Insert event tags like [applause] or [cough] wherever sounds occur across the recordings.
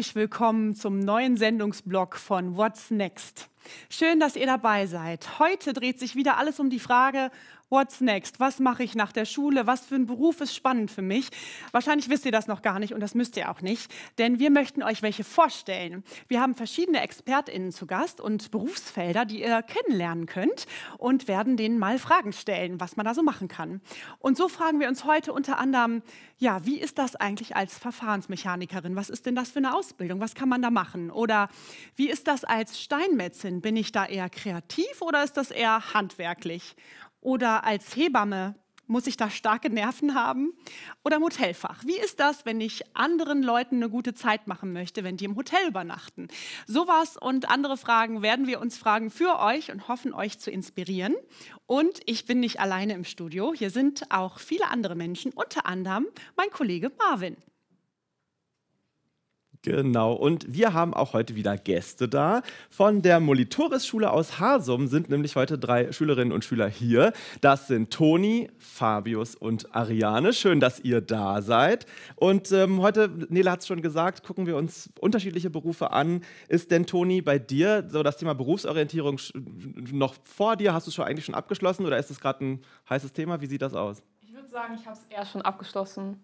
herzlich willkommen zum neuen Sendungsblock von What's Next. Schön, dass ihr dabei seid. Heute dreht sich wieder alles um die Frage, What's next? Was mache ich nach der Schule? Was für ein Beruf ist spannend für mich? Wahrscheinlich wisst ihr das noch gar nicht und das müsst ihr auch nicht, denn wir möchten euch welche vorstellen. Wir haben verschiedene ExpertInnen zu Gast und Berufsfelder, die ihr kennenlernen könnt und werden denen mal Fragen stellen, was man da so machen kann. Und so fragen wir uns heute unter anderem, ja, wie ist das eigentlich als Verfahrensmechanikerin? Was ist denn das für eine Ausbildung? Was kann man da machen? Oder wie ist das als Steinmetzin? Bin ich da eher kreativ oder ist das eher handwerklich? Oder als Hebamme muss ich da starke Nerven haben? Oder im Hotelfach? Wie ist das, wenn ich anderen Leuten eine gute Zeit machen möchte, wenn die im Hotel übernachten? Sowas und andere Fragen werden wir uns fragen für euch und hoffen, euch zu inspirieren. Und ich bin nicht alleine im Studio. Hier sind auch viele andere Menschen, unter anderem mein Kollege Marvin. Genau, und wir haben auch heute wieder Gäste da. Von der Molitoris-Schule aus Hasum sind nämlich heute drei Schülerinnen und Schüler hier. Das sind Toni, Fabius und Ariane. Schön, dass ihr da seid. Und ähm, heute, Nele hat es schon gesagt, gucken wir uns unterschiedliche Berufe an. Ist denn, Toni, bei dir so das Thema Berufsorientierung noch vor dir? Hast du es schon eigentlich schon abgeschlossen oder ist es gerade ein heißes Thema? Wie sieht das aus? Ich würde sagen, ich habe es eher schon abgeschlossen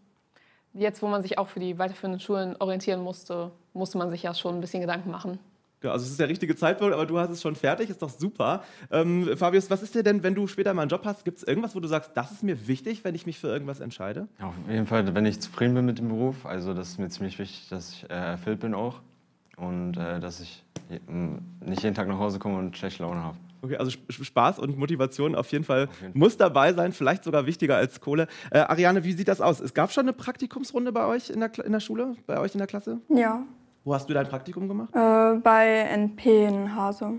jetzt, wo man sich auch für die weiterführenden Schulen orientieren musste, musste man sich ja schon ein bisschen Gedanken machen. Ja, genau, also es ist der richtige Zeitpunkt, aber du hast es schon fertig, ist doch super. Ähm, Fabius, was ist dir denn, wenn du später mal einen Job hast, gibt es irgendwas, wo du sagst, das ist mir wichtig, wenn ich mich für irgendwas entscheide? Ja, auf jeden Fall, wenn ich zufrieden bin mit dem Beruf, also das ist mir ziemlich wichtig, dass ich äh, erfüllt bin auch und äh, dass ich je, hm, nicht jeden Tag nach Hause komme und schlechte Laune habe. Okay, also Spaß und Motivation auf jeden Fall, auf jeden Fall. muss dabei sein, vielleicht sogar wichtiger als Kohle. Äh, Ariane, wie sieht das aus? Es gab schon eine Praktikumsrunde bei euch in der, in der Schule, bei euch in der Klasse? Ja. Wo hast du dein Praktikum gemacht? Äh, bei NP in Hase.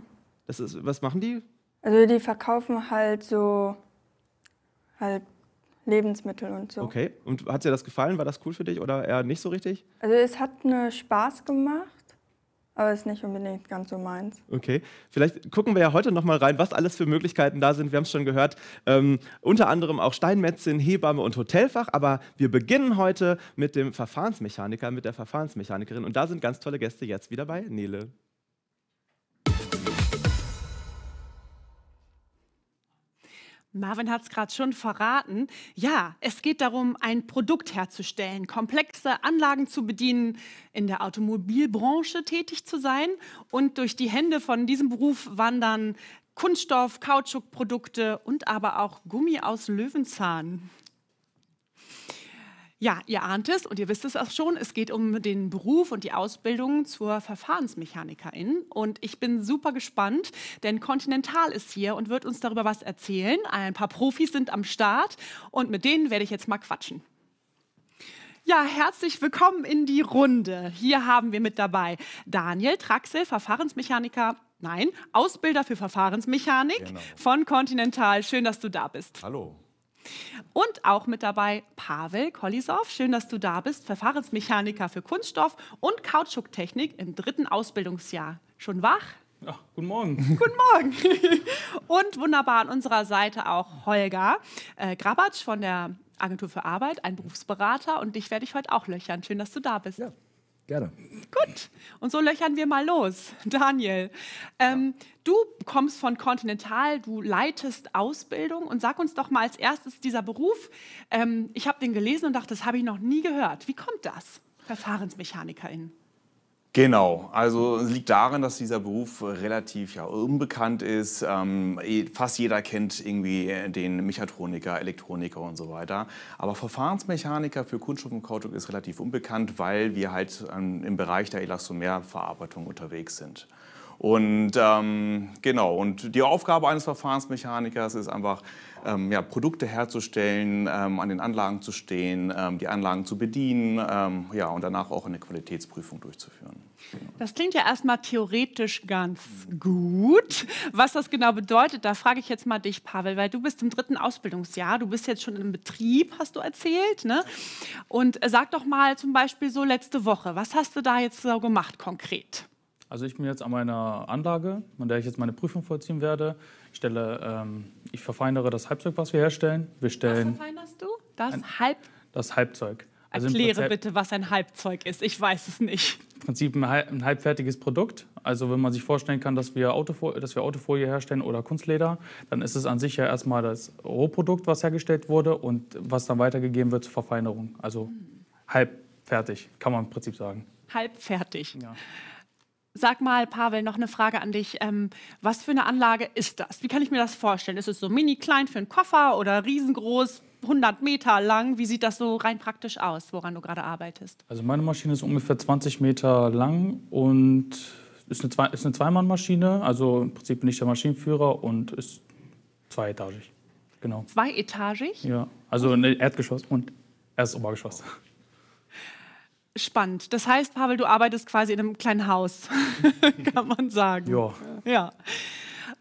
Das ist, was machen die? Also die verkaufen halt so halt Lebensmittel und so. Okay, und hat dir das gefallen? War das cool für dich oder eher nicht so richtig? Also es hat mir Spaß gemacht aber ist nicht unbedingt ganz so meins. Okay, vielleicht gucken wir ja heute nochmal rein, was alles für Möglichkeiten da sind. Wir haben es schon gehört, ähm, unter anderem auch Steinmetzin, Hebamme und Hotelfach, aber wir beginnen heute mit dem Verfahrensmechaniker, mit der Verfahrensmechanikerin und da sind ganz tolle Gäste jetzt wieder bei Nele. Marvin hat es gerade schon verraten. Ja, es geht darum, ein Produkt herzustellen, komplexe Anlagen zu bedienen, in der Automobilbranche tätig zu sein und durch die Hände von diesem Beruf wandern Kunststoff, Kautschukprodukte und aber auch Gummi aus Löwenzahn. Ja, ihr ahnt es und ihr wisst es auch schon, es geht um den Beruf und die Ausbildung zur Verfahrensmechanikerin. Und ich bin super gespannt, denn Continental ist hier und wird uns darüber was erzählen. Ein paar Profis sind am Start und mit denen werde ich jetzt mal quatschen. Ja, herzlich willkommen in die Runde. Hier haben wir mit dabei Daniel Traxel, Verfahrensmechaniker Nein, Ausbilder für Verfahrensmechanik genau. von Continental. Schön, dass du da bist. Hallo. Und auch mit dabei Pavel Kolisow. Schön, dass du da bist. Verfahrensmechaniker für Kunststoff und Kautschuktechnik im dritten Ausbildungsjahr. Schon wach? Ach, guten Morgen. [laughs] Guten Morgen. Und wunderbar an unserer Seite auch Holger äh, Grabatsch von der Agentur für Arbeit, ein Berufsberater. Und dich werde ich heute auch löchern. Schön, dass du da bist. Ja, Gerne. Gut, und so löchern wir mal los. [laughs] Daniel, ähm, ja. du kommst von Continental, du leitest Ausbildung und sag uns doch mal als erstes dieser Beruf. Ähm, ich habe den gelesen und dachte, das habe ich noch nie gehört. Wie kommt das? Verfahrensmechanikerin. Genau, also liegt darin, dass dieser Beruf relativ ja, unbekannt ist. Ähm, eh, fast jeder kennt irgendwie den Mechatroniker, Elektroniker und so weiter. Aber Verfahrensmechaniker für Kunststoff und Kautschuk ist relativ unbekannt, weil wir halt ähm, im Bereich der Elastomerverarbeitung unterwegs sind. Und ähm, genau, und die Aufgabe eines Verfahrensmechanikers ist einfach, ähm, ja, Produkte herzustellen, ähm, an den Anlagen zu stehen, ähm, die Anlagen zu bedienen ähm, ja, und danach auch eine Qualitätsprüfung durchzuführen. Das klingt ja erstmal theoretisch ganz gut. Was das genau bedeutet, da frage ich jetzt mal dich, Pavel, weil du bist im dritten Ausbildungsjahr, du bist jetzt schon im Betrieb, hast du erzählt. Ne? Und äh, sag doch mal zum Beispiel so letzte Woche, was hast du da jetzt so gemacht konkret? Also ich bin jetzt an meiner Anlage, an der ich jetzt meine Prüfung vollziehen werde. Ich stelle, ähm, ich verfeinere das Halbzeug, was wir herstellen. Wir stellen. Was verfeinerst du? Das ein, Halb. Das Halbzeug. Also Erkläre Prinzip, bitte, was ein Halbzeug ist. Ich weiß es nicht. Im Prinzip ein, ein halbfertiges Produkt. Also wenn man sich vorstellen kann, dass wir, Autofolie, dass wir Autofolie herstellen oder Kunstleder, dann ist es an sich ja erstmal das Rohprodukt, was hergestellt wurde und was dann weitergegeben wird zur Verfeinerung. Also hm. halbfertig, kann man im Prinzip sagen. Halbfertig. Ja. Sag mal, Pavel, noch eine Frage an dich. Ähm, was für eine Anlage ist das? Wie kann ich mir das vorstellen? Ist es so mini klein für einen Koffer oder riesengroß, 100 Meter lang? Wie sieht das so rein praktisch aus, woran du gerade arbeitest? Also meine Maschine ist ungefähr 20 Meter lang und ist eine, Zwei ist eine zweimann Also im Prinzip bin ich der Maschinenführer und ist zweietagig. Genau. Zweietagig? Ja, also ein Erdgeschoss und erstes Obergeschoss spannend. Das heißt, Pavel, du arbeitest quasi in einem kleinen Haus, [laughs] kann man sagen. Jo. Ja.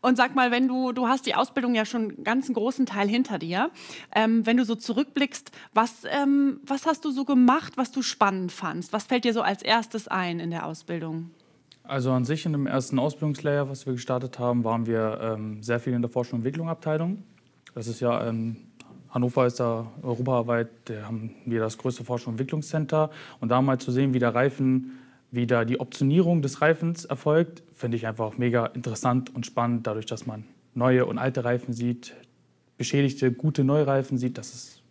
Und sag mal, wenn du, du hast die Ausbildung ja schon einen ganzen großen Teil hinter dir. Ähm, wenn du so zurückblickst, was, ähm, was hast du so gemacht, was du spannend fandst? Was fällt dir so als erstes ein in der Ausbildung? Also an sich in dem ersten Ausbildungslayer, was wir gestartet haben, waren wir ähm, sehr viel in der Forschung und Entwicklung Abteilung. Das ist ja ähm, Hannover ist da europaweit, da äh, haben wir das größte Forschung- und Entwicklungscenter. Und da mal zu sehen, wie der Reifen, wie da die Optionierung des Reifens erfolgt, finde ich einfach mega interessant und spannend, dadurch, dass man neue und alte Reifen sieht, beschädigte, gute Neureifen sieht, das ist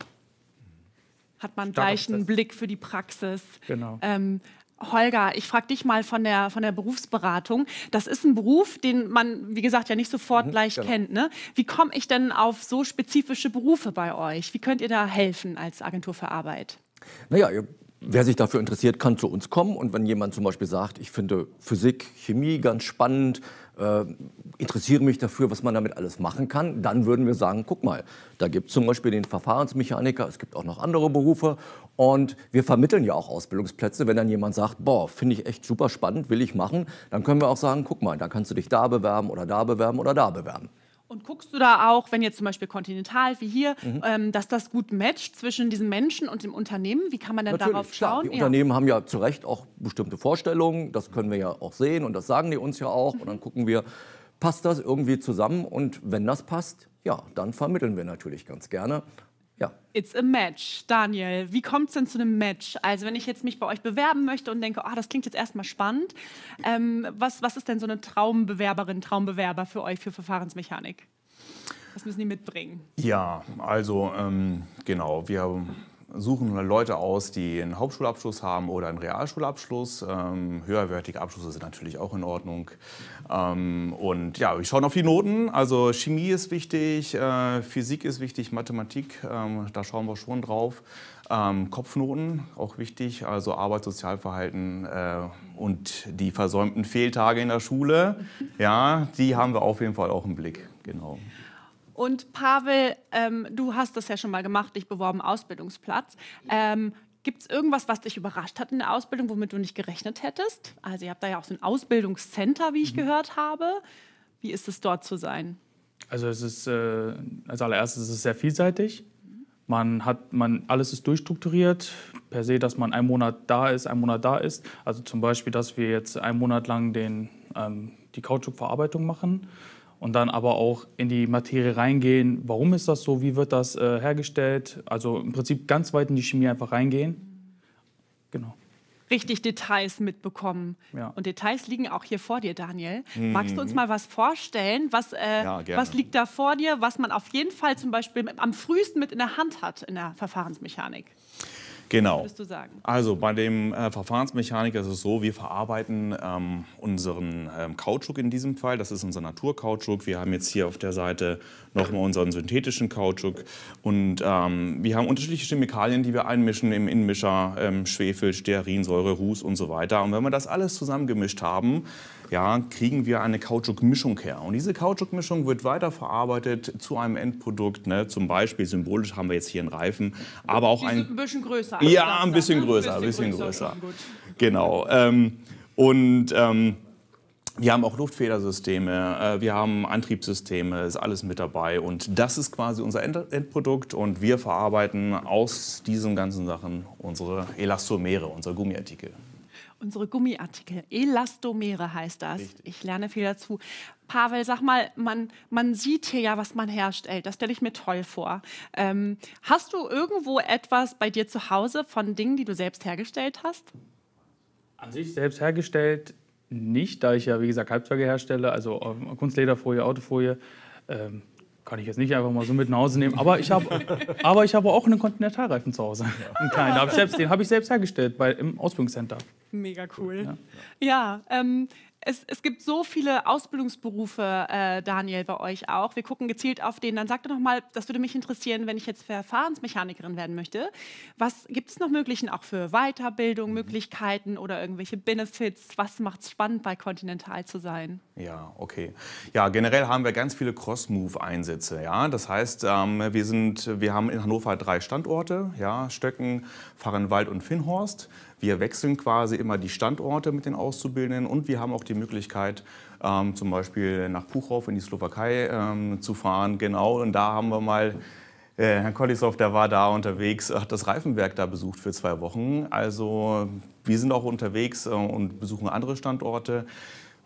hat man gleich einen Blick für die Praxis. Genau. Ähm, Holger, ich frage dich mal von der, von der Berufsberatung. Das ist ein Beruf, den man, wie gesagt, ja nicht sofort mhm, gleich genau. kennt. Ne? Wie komme ich denn auf so spezifische Berufe bei euch? Wie könnt ihr da helfen als Agentur für Arbeit? Naja, wer sich dafür interessiert, kann zu uns kommen. Und wenn jemand zum Beispiel sagt, ich finde Physik, Chemie ganz spannend, äh, interessiere mich dafür, was man damit alles machen kann, dann würden wir sagen, guck mal, da gibt es zum Beispiel den Verfahrensmechaniker, es gibt auch noch andere Berufe und wir vermitteln ja auch Ausbildungsplätze. Wenn dann jemand sagt, boah, finde ich echt super spannend, will ich machen, dann können wir auch sagen, guck mal, da kannst du dich da bewerben oder da bewerben oder da bewerben. Und guckst du da auch, wenn jetzt zum Beispiel kontinental wie hier, mhm. ähm, dass das gut matcht zwischen diesen Menschen und dem Unternehmen? Wie kann man denn Natürlich, darauf klar. schauen? Die ja. Unternehmen haben ja zu Recht auch bestimmte Vorstellungen. Das können wir ja auch sehen und das sagen die uns ja auch. Und dann mhm. gucken wir, passt das irgendwie zusammen? Und wenn das passt, ja, dann vermitteln wir natürlich ganz gerne. Ja. It's a Match. Daniel, wie kommt es denn zu einem Match? Also, wenn ich jetzt mich bei euch bewerben möchte und denke, oh, das klingt jetzt erstmal spannend, ähm, was, was ist denn so eine Traumbewerberin, Traumbewerber für euch für Verfahrensmechanik? Was müssen die mitbringen. Ja, also ähm, genau, wir suchen Leute aus, die einen Hauptschulabschluss haben oder einen Realschulabschluss. Ähm, höherwertige Abschlüsse sind natürlich auch in Ordnung. Ähm, und ja, wir schauen auf die Noten. Also Chemie ist wichtig, äh, Physik ist wichtig, Mathematik, ähm, da schauen wir schon drauf. Ähm, Kopfnoten auch wichtig, also Arbeit, Sozialverhalten äh, und die versäumten Fehltage in der Schule. Ja, die haben wir auf jeden Fall auch im Blick. Genau. Und Pavel, ähm, du hast das ja schon mal gemacht, dich beworben, Ausbildungsplatz. Ähm, Gibt es irgendwas, was dich überrascht hat in der Ausbildung, womit du nicht gerechnet hättest? Also ihr habt da ja auch so ein Ausbildungscenter, wie ich mhm. gehört habe. Wie ist es dort zu sein? Also es ist äh, als allererstes ist es sehr vielseitig. Man hat, man, alles ist durchstrukturiert, per se, dass man einen Monat da ist, einen Monat da ist. Also zum Beispiel, dass wir jetzt einen Monat lang den, ähm, die Kautschukverarbeitung machen und dann aber auch in die Materie reingehen. Warum ist das so? Wie wird das äh, hergestellt? Also im Prinzip ganz weit in die Chemie einfach reingehen. Genau. Richtig Details mitbekommen. Ja. Und Details liegen auch hier vor dir, Daniel. Mhm. Magst du uns mhm. mal was vorstellen? Was, äh, ja, was liegt da vor dir, was man auf jeden Fall zum Beispiel am frühesten mit in der Hand hat in der Verfahrensmechanik? Genau. Würdest du sagen? Also bei dem äh, Verfahrensmechaniker ist es so, wir verarbeiten ähm, unseren ähm, Kautschuk in diesem Fall. Das ist unser Naturkautschuk. Wir haben jetzt hier auf der Seite nochmal unseren synthetischen Kautschuk. Und ähm, wir haben unterschiedliche Chemikalien, die wir einmischen im Inmischer, ähm, Schwefel, Stearinsäure, Ruß und so weiter. Und wenn wir das alles zusammengemischt haben, ja, kriegen wir eine Kautschukmischung her. Und diese Kautschukmischung wird weiterverarbeitet zu einem Endprodukt. Ne? Zum Beispiel symbolisch haben wir jetzt hier einen Reifen, aber auch ein, ein bisschen größer. Ja, also ein bisschen ne? größer, ein bisschen, größer. größer. Genau. Ähm, und ähm, wir haben auch Luftfedersysteme, äh, wir haben Antriebssysteme, ist alles mit dabei. Und das ist quasi unser Endprodukt. Und wir verarbeiten aus diesen ganzen Sachen unsere Elastomere, unser Gummiartikel unsere Gummiartikel. Elastomere heißt das. Richtig. Ich lerne viel dazu. Pavel, sag mal, man, man sieht hier ja, was man herstellt. Das stelle ich mir toll vor. Ähm, hast du irgendwo etwas bei dir zu Hause von Dingen, die du selbst hergestellt hast? An sich selbst hergestellt nicht, da ich ja, wie gesagt, Halbzeuge herstelle, also äh, Kunstlederfolie, Autofolie. Ähm, kann ich jetzt nicht einfach mal so mit nach Hause nehmen. Aber ich habe, [laughs] aber ich habe auch einen Kontinentalreifen zu Hause. Einen kleinen. den habe ich selbst hergestellt bei, im Ausbildungscenter. Mega cool. Ja, ja ähm, es, es gibt so viele Ausbildungsberufe, äh, Daniel, bei euch auch. Wir gucken gezielt auf den. Dann sag doch nochmal, das würde mich interessieren, wenn ich jetzt Verfahrensmechanikerin werden möchte. Was gibt es noch Möglichen auch für Weiterbildung, mhm. Möglichkeiten oder irgendwelche Benefits? Was macht es spannend, bei Continental zu sein? Ja, okay. Ja, generell haben wir ganz viele Cross-Move-Einsätze. Ja? Das heißt, ähm, wir, sind, wir haben in Hannover drei Standorte, ja? Stöcken, Fahrenwald und Finnhorst. Wir wechseln quasi immer die Standorte mit den Auszubildenden und wir haben auch die Möglichkeit, ähm, zum Beispiel nach Puchow in die Slowakei ähm, zu fahren. Genau, und da haben wir mal äh, Herr Kollisow, der war da unterwegs, hat das Reifenwerk da besucht für zwei Wochen. Also wir sind auch unterwegs äh, und besuchen andere Standorte.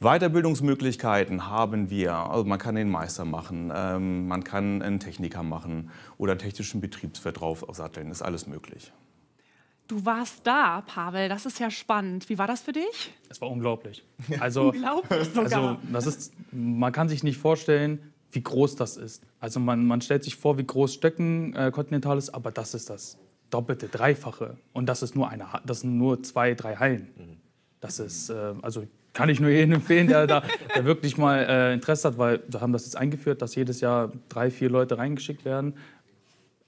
Weiterbildungsmöglichkeiten haben wir. Also man kann den Meister machen, ähm, man kann einen Techniker machen oder technischen Betriebswirt drauf satteln, ist alles möglich. Du warst da, Pavel. Das ist ja spannend. Wie war das für dich? Es war unglaublich. [laughs] Also, unglaublich sogar. Also, das ist, man kann sich nicht vorstellen, wie groß das ist. Also man, man stellt sich vor, wie groß Stöcken äh, ist, aber das ist das doppelte, dreifache. Und das ist nur eine, das sind nur zwei, drei Hallen. Das ist, äh, also kann ich nur jedem empfehlen, der da der wirklich mal äh, Interesse hat, weil wir haben das jetzt eingeführt, dass jedes Jahr drei, vier Leute reingeschickt werden.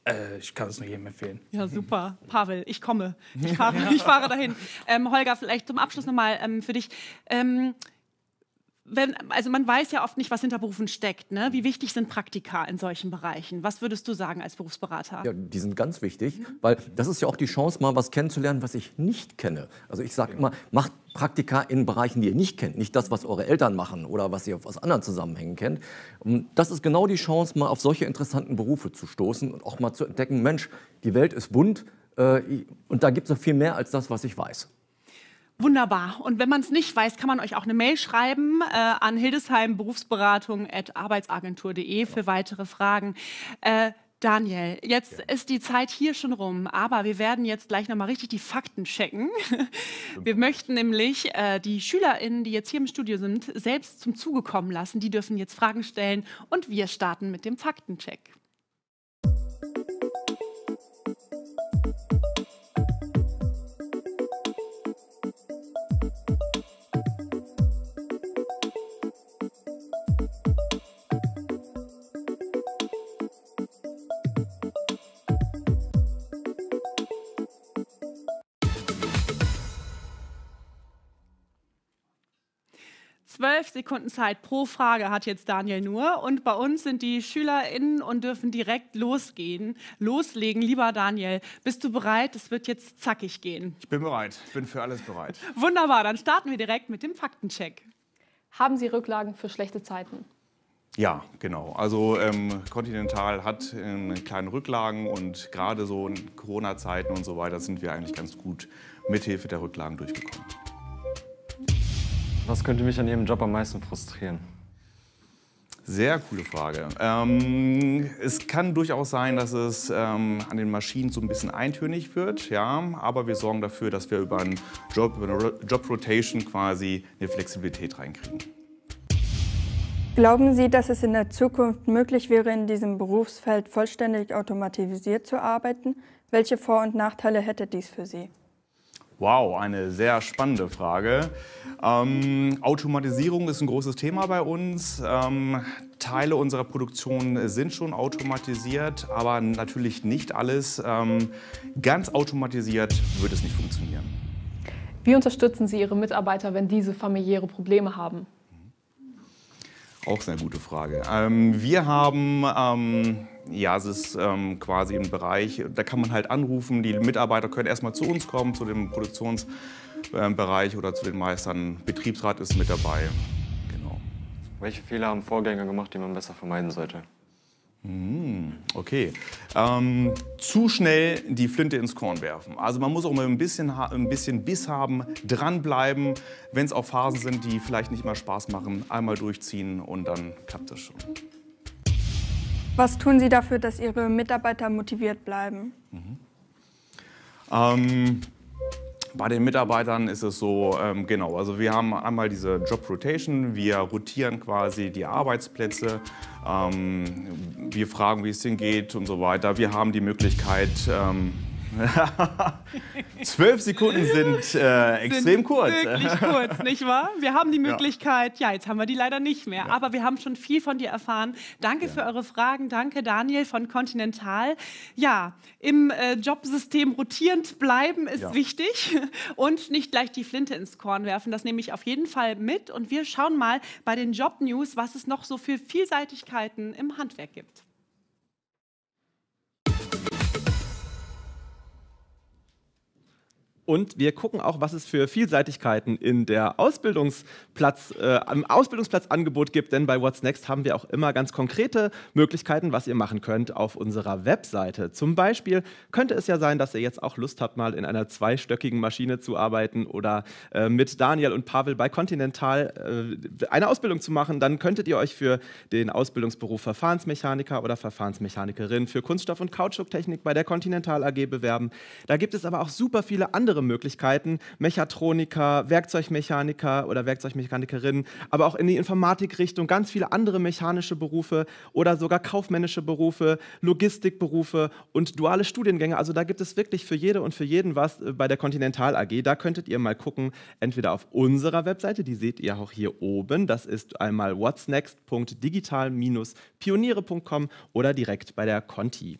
Äh, ich kann es nur jedem empfehlen. Ja, super. [laughs] Pavel, ich komme. Ich fahre, ich fahre dahin. [laughs] Ähm, Holger, vielleicht zum Abschluss nochmal ähm, für dich. Ähm, wenn, also man weiß ja oft nicht, was hinter Berufen steckt. Ne? Wie wichtig sind Praktika in solchen Bereichen? Was würdest du sagen als Berufsberater? Ja, die sind ganz wichtig, mhm. weil das ist ja auch die Chance, mal was kennenzulernen, was ich nicht kenne. Also ich sage immer, macht Praktika in Bereichen, die ihr nicht kennt, nicht das, was eure Eltern machen oder was ihr aus anderen Zusammenhängen kennt. Das ist genau die Chance, mal auf solche interessanten Berufe zu stoßen und auch mal zu entdecken, Mensch, die Welt ist bunt äh, und da gibt es noch viel mehr als das, was ich weiß. Wunderbar. Und wenn man es nicht weiß, kann man euch auch eine Mail schreiben äh, an Hildesheim Berufsberatung arbeitsagentur.de für weitere Fragen. Äh, Daniel, jetzt ja. ist die Zeit hier schon rum, aber wir werden jetzt gleich nochmal richtig die Fakten checken. [laughs] Wir möchten nämlich äh, die SchülerInnen, die jetzt hier im Studio sind, selbst zum Zuge kommen lassen. Die dürfen jetzt Fragen stellen und wir starten mit dem Faktencheck. zwölf Sekunden Zeit pro Frage hat jetzt Daniel nur. Und bei uns sind die SchülerInnen und dürfen direkt losgehen, loslegen. Lieber Daniel, bist du bereit? Es wird jetzt zackig gehen. Ich bin bereit. Ich bin für alles bereit. [laughs] Wunderbar, dann starten wir direkt mit dem Faktencheck. Haben Sie Rücklagen für schlechte Zeiten? Ja, genau. Also ähm, Continental hat äh, kleine Rücklagen und gerade so in Corona-Zeiten und so weiter sind wir eigentlich ganz gut mithilfe der Rücklagen durchgekommen. Was könnte mich an Ihrem Job am meisten frustrieren? Sehr coole Frage. Ähm, es kann durchaus sein, dass es ähm, an den Maschinen so ein bisschen eintönig wird, ja. Aber wir sorgen dafür, dass wir über, einen Job, über eine Job-Rotation quasi eine Flexibilität reinkriegen. Glauben Sie, dass es in der Zukunft möglich wäre, in diesem Berufsfeld vollständig automatisiert zu arbeiten? Welche Vor- und Nachteile hätte dies für Sie? Wow, eine sehr spannende Frage. Ähm, Automatisierung ist ein großes Thema bei uns. Ähm, Teile unserer Produktion sind schon automatisiert, aber natürlich nicht alles. Ähm, ganz automatisiert wird es nicht funktionieren. Wie unterstützen Sie Ihre Mitarbeiter, wenn diese familiäre Probleme haben? Auch eine gute Frage. Ähm, wir haben ähm, ja, Jasis ähm, quasi ein Bereich. Da kann man halt anrufen, die Mitarbeiter können erstmal zu uns kommen, zu dem Produktionsbereich ähm, oder zu den Meistern. Betriebsrat ist mit dabei. Genau. Welche Fehler haben Vorgänger gemacht, die man besser vermeiden sollte? Hm, okay. Ähm, zu schnell die Flinte ins Korn werfen. Also man muss auch mal ein bisschen, ein bisschen Biss haben, dranbleiben. Wenn es auch Phasen sind, die vielleicht nicht immer Spaß machen, einmal durchziehen und dann klappt das schon. Was tun Sie dafür, dass Ihre Mitarbeiter motiviert bleiben? Mhm. Ähm, bei den Mitarbeitern ist es so, ähm, genau, also wir haben einmal diese Job Rotation, wir rotieren quasi die Arbeitsplätze, ähm, wir fragen, wie es ihnen geht und so weiter. Wir haben die Möglichkeit, ähm, [laughs] Zwölf Sekunden sind äh, extrem kurz. Wirklich kurz, nicht wahr? Wir haben die Möglichkeit, ja, ja jetzt haben wir die leider nicht mehr, ja. aber wir haben schon viel von dir erfahren. Danke ja. für eure Fragen, danke Daniel von Continental. Ja, im äh, Jobsystem rotierend bleiben ist wichtig [laughs] und nicht gleich die Flinte ins Korn werfen. Das nehme ich auf jeden Fall mit und wir schauen mal bei den Job News, was es noch so für Vielseitigkeiten im Handwerk gibt. Und wir gucken auch, was es für Vielseitigkeiten in der Ausbildungsplatz, äh, im Ausbildungsplatzangebot gibt. Denn bei What's Next haben wir auch immer ganz konkrete Möglichkeiten, was ihr machen könnt auf unserer Webseite. Zum Beispiel könnte es ja sein, dass ihr jetzt auch Lust habt, mal in einer zweistöckigen Maschine zu arbeiten oder äh, mit Daniel und Pavel bei Continental äh, eine Ausbildung zu machen. Dann könntet ihr euch für den Ausbildungsberuf Verfahrensmechaniker oder Verfahrensmechanikerin für Kunststoff- und Kautschuktechnik bei der Continental AG bewerben. Da gibt es aber auch super viele andere andere Möglichkeiten, Mechatroniker, Werkzeugmechaniker oder Werkzeugmechanikerinnen, aber auch in die Informatikrichtung ganz viele andere mechanische Berufe oder sogar kaufmännische Berufe, Logistikberufe und duale Studiengänge. Also da gibt es wirklich für jede und für jeden was äh, bei der Continental AG. Da könntet ihr mal gucken, entweder auf unserer Webseite, die seht ihr auch hier oben, das ist einmal whatsnext.digital-pioniere.com oder direkt bei der Conti.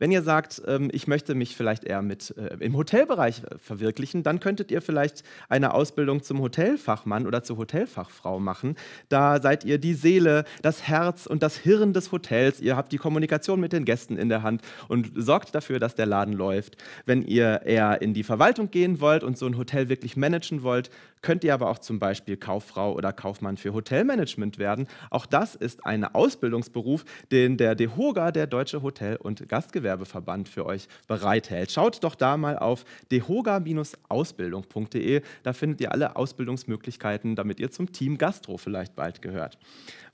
Wenn ihr sagt, ähm, ich möchte mich vielleicht eher mit äh, im Hotelbereich äh, verwirklichen, dann könntet ihr vielleicht eine Ausbildung zum Hotelfachmann oder zur Hotelfachfrau machen. Da seid ihr die Seele, das Herz und das Hirn des Hotels. Ihr habt die Kommunikation mit den Gästen in der Hand und sorgt dafür, dass der Laden läuft. Wenn ihr eher in die Verwaltung gehen wollt und so ein Hotel wirklich managen wollt, Könnt ihr aber auch zum Beispiel Kauffrau oder Kaufmann für Hotelmanagement werden. Auch das ist ein Ausbildungsberuf, den der DEHOGA, der Deutsche Hotel- und Gastgewerbeverband, für euch bereithält. Schaut doch da mal auf dehoga-ausbildung.de. Da findet ihr alle Ausbildungsmöglichkeiten, damit ihr zum Team Gastro vielleicht bald gehört.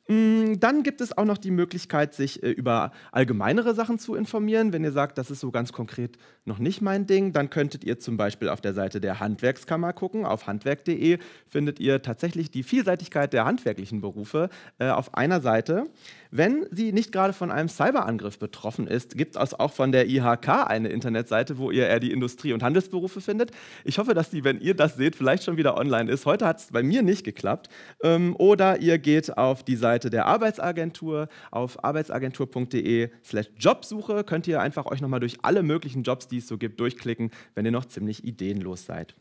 Mm, dann gibt es auch noch die Möglichkeit, sich äh, über allgemeinere Sachen zu informieren. Wenn ihr sagt, das ist so ganz konkret noch nicht mein Ding, dann könntet ihr zum Beispiel auf der Seite der Handwerkskammer gucken. Auf handwerk.de findet ihr tatsächlich die Vielseitigkeit der handwerklichen Berufe äh, auf einer Seite. Wenn sie nicht gerade von einem Cyberangriff betroffen ist, gibt es auch von der IHK eine Internetseite, wo ihr eher die Industrie- und Handelsberufe findet. Ich hoffe, dass die, wenn ihr das seht, vielleicht schon wieder online ist. Heute hat es bei mir nicht geklappt. Ähm, oder ihr geht auf die Seite Seite der Arbeitsagentur. Auf arbeitsagenturde Jobsuche könnt ihr einfach euch nochmal durch alle möglichen Jobs, die es so gibt, durchklicken, wenn ihr noch ziemlich ideenlos seid.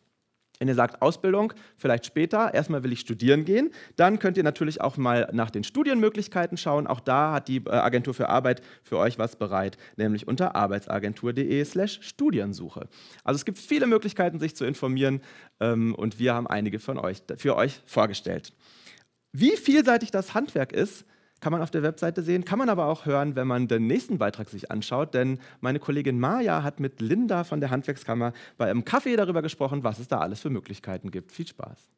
Wenn ihr sagt Ausbildung, vielleicht später, erstmal will ich studieren gehen, dann könnt ihr natürlich auch mal nach den Studienmöglichkeiten schauen. Auch da hat die äh, Agentur für Arbeit für euch was bereit, nämlich unter arbeitsagentur.de/studiensuche. Also es gibt viele Möglichkeiten, sich zu informieren ähm, und wir haben einige von euch für euch vorgestellt. Wie vielseitig das Handwerk ist, kann man auf der Webseite sehen, kann man aber auch hören, wenn man den nächsten Beitrag sich anschaut, denn meine Kollegin Maja hat mit Linda von der Handwerkskammer bei einem Kaffee darüber gesprochen, was es da alles für Möglichkeiten gibt. Viel Spaß!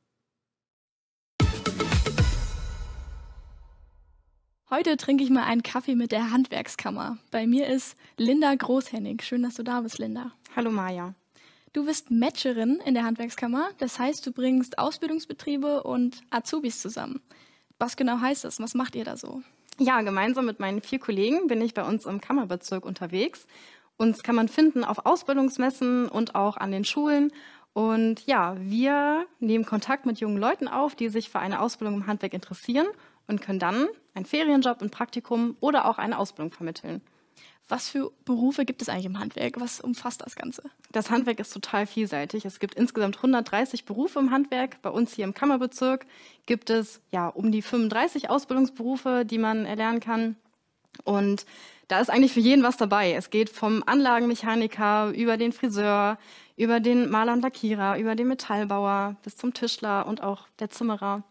Heute trinke ich mal einen Kaffee mit der Handwerkskammer. Bei mir ist Linda Großhennig. Schön, dass du da bist, Linda. Hallo Maja. Du bist Matcherin in der Handwerkskammer, das heißt, du bringst Ausbildungsbetriebe und Azubis zusammen. Was genau heißt das was macht ihr da so? Ja, gemeinsam mit meinen vier Kollegen bin ich bei uns im Kammerbezirk unterwegs. Uns kann man finden auf Ausbildungsmessen und auch an den Schulen. Und ja, wir nehmen Kontakt mit jungen Leuten auf, die sich für eine Ausbildung im Handwerk interessieren und können dann einen Ferienjob, ein Praktikum oder auch eine Ausbildung vermitteln. Was für Berufe gibt es eigentlich im Handwerk? Was umfasst das Ganze? Das Handwerk ist total vielseitig. Es gibt insgesamt 130 Berufe im Handwerk. Bei uns hier im Kammerbezirk gibt es ja um die 35 Ausbildungsberufe, die man erlernen kann. Und da ist eigentlich für jeden was dabei. Es geht vom Anlagenmechaniker über den Friseur, über den Maler und Lackierer, über den Metallbauer bis zum Tischler und auch der Zimmerer.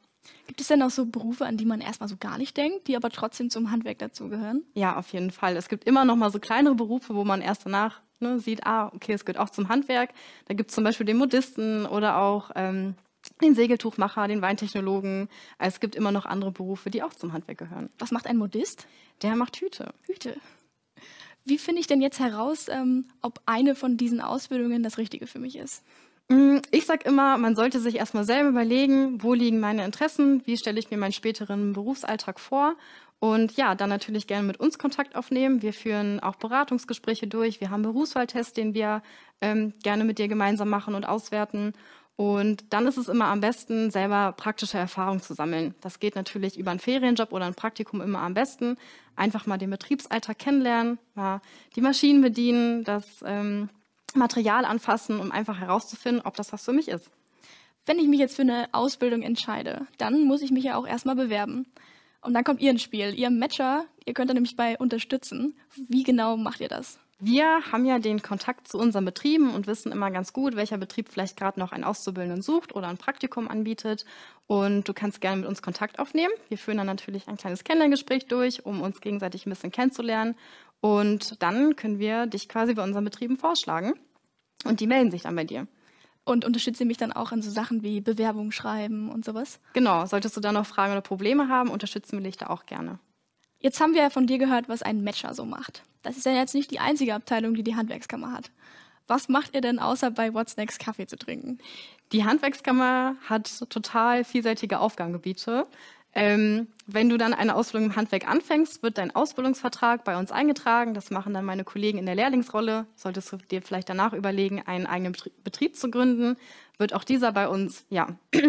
Gibt es denn auch so Berufe, an die man erstmal so gar nicht denkt, die aber trotzdem zum Handwerk dazugehören? Ja, auf jeden Fall. Es gibt immer noch mal so kleinere Berufe, wo man erst danach ne, sieht, ah, okay, es gehört auch zum Handwerk. Da gibt es zum Beispiel den Modisten oder auch ähm, den Segeltuchmacher, den Weintechnologen. Also es gibt immer noch andere Berufe, die auch zum Handwerk gehören. Was macht ein Modist? Der macht Hüte. Hüte. Wie finde ich denn jetzt heraus, ähm, ob eine von diesen Ausbildungen das Richtige für mich ist? Mm, ich sage immer, man sollte sich erstmal selber überlegen, wo liegen meine Interessen, wie stelle ich mir meinen späteren Berufsalltag vor und ja, dann natürlich gerne mit uns Kontakt aufnehmen. Wir führen auch Beratungsgespräche durch, wir haben Berufswahltests, den wir ähm, gerne mit dir gemeinsam machen und auswerten. Und dann ist es immer am besten, selber praktische Erfahrung zu sammeln. Das geht natürlich über einen Ferienjob oder ein Praktikum immer am besten. Einfach mal den Betriebsalltag kennenlernen, mal die Maschinen bedienen, das... Ähm, Material anfassen, um einfach herauszufinden, ob das was für mich ist. Wenn ich mich jetzt für eine Ausbildung entscheide, dann muss ich mich ja auch erstmal bewerben. Und dann kommt ihr ins Spiel, ihr Matcher, ihr könnt da nämlich bei unterstützen. Wie genau macht ihr das? Wir haben ja den Kontakt zu unseren Betrieben und wissen immer ganz gut, welcher Betrieb vielleicht gerade noch einen Auszubildenden sucht oder ein Praktikum anbietet. Und du kannst gerne mit uns Kontakt aufnehmen. Wir führen dann natürlich ein kleines Kennenlerngespräch durch, um uns gegenseitig ein bisschen kennenzulernen und dann können wir dich quasi bei unseren Betrieben vorschlagen und die melden sich dann bei dir. Und unterstützt mich dann auch in so Sachen wie Bewerbung schreiben und sowas? Genau, solltest du da noch Fragen oder Probleme haben, unterstützen wir dich da auch gerne. Jetzt haben wir ja von dir gehört, was ein Matcher so macht. Das ist ja jetzt nicht die einzige Abteilung, die die Handwerkskammer hat. Was macht ihr denn außer bei What's Next Kaffee zu trinken? Die Handwerkskammer hat total vielseitige Aufgabengebiete. Ähm, wenn du dann eine Ausbildung im Handwerk anfängst, wird dein Ausbildungsvertrag bei uns eingetragen. Das machen dann meine Kollegen in der Lehrlingsrolle. Solltest du dir vielleicht danach überlegen, einen eigenen Betrieb zu gründen, wird auch dieser bei uns ja, [clears throat]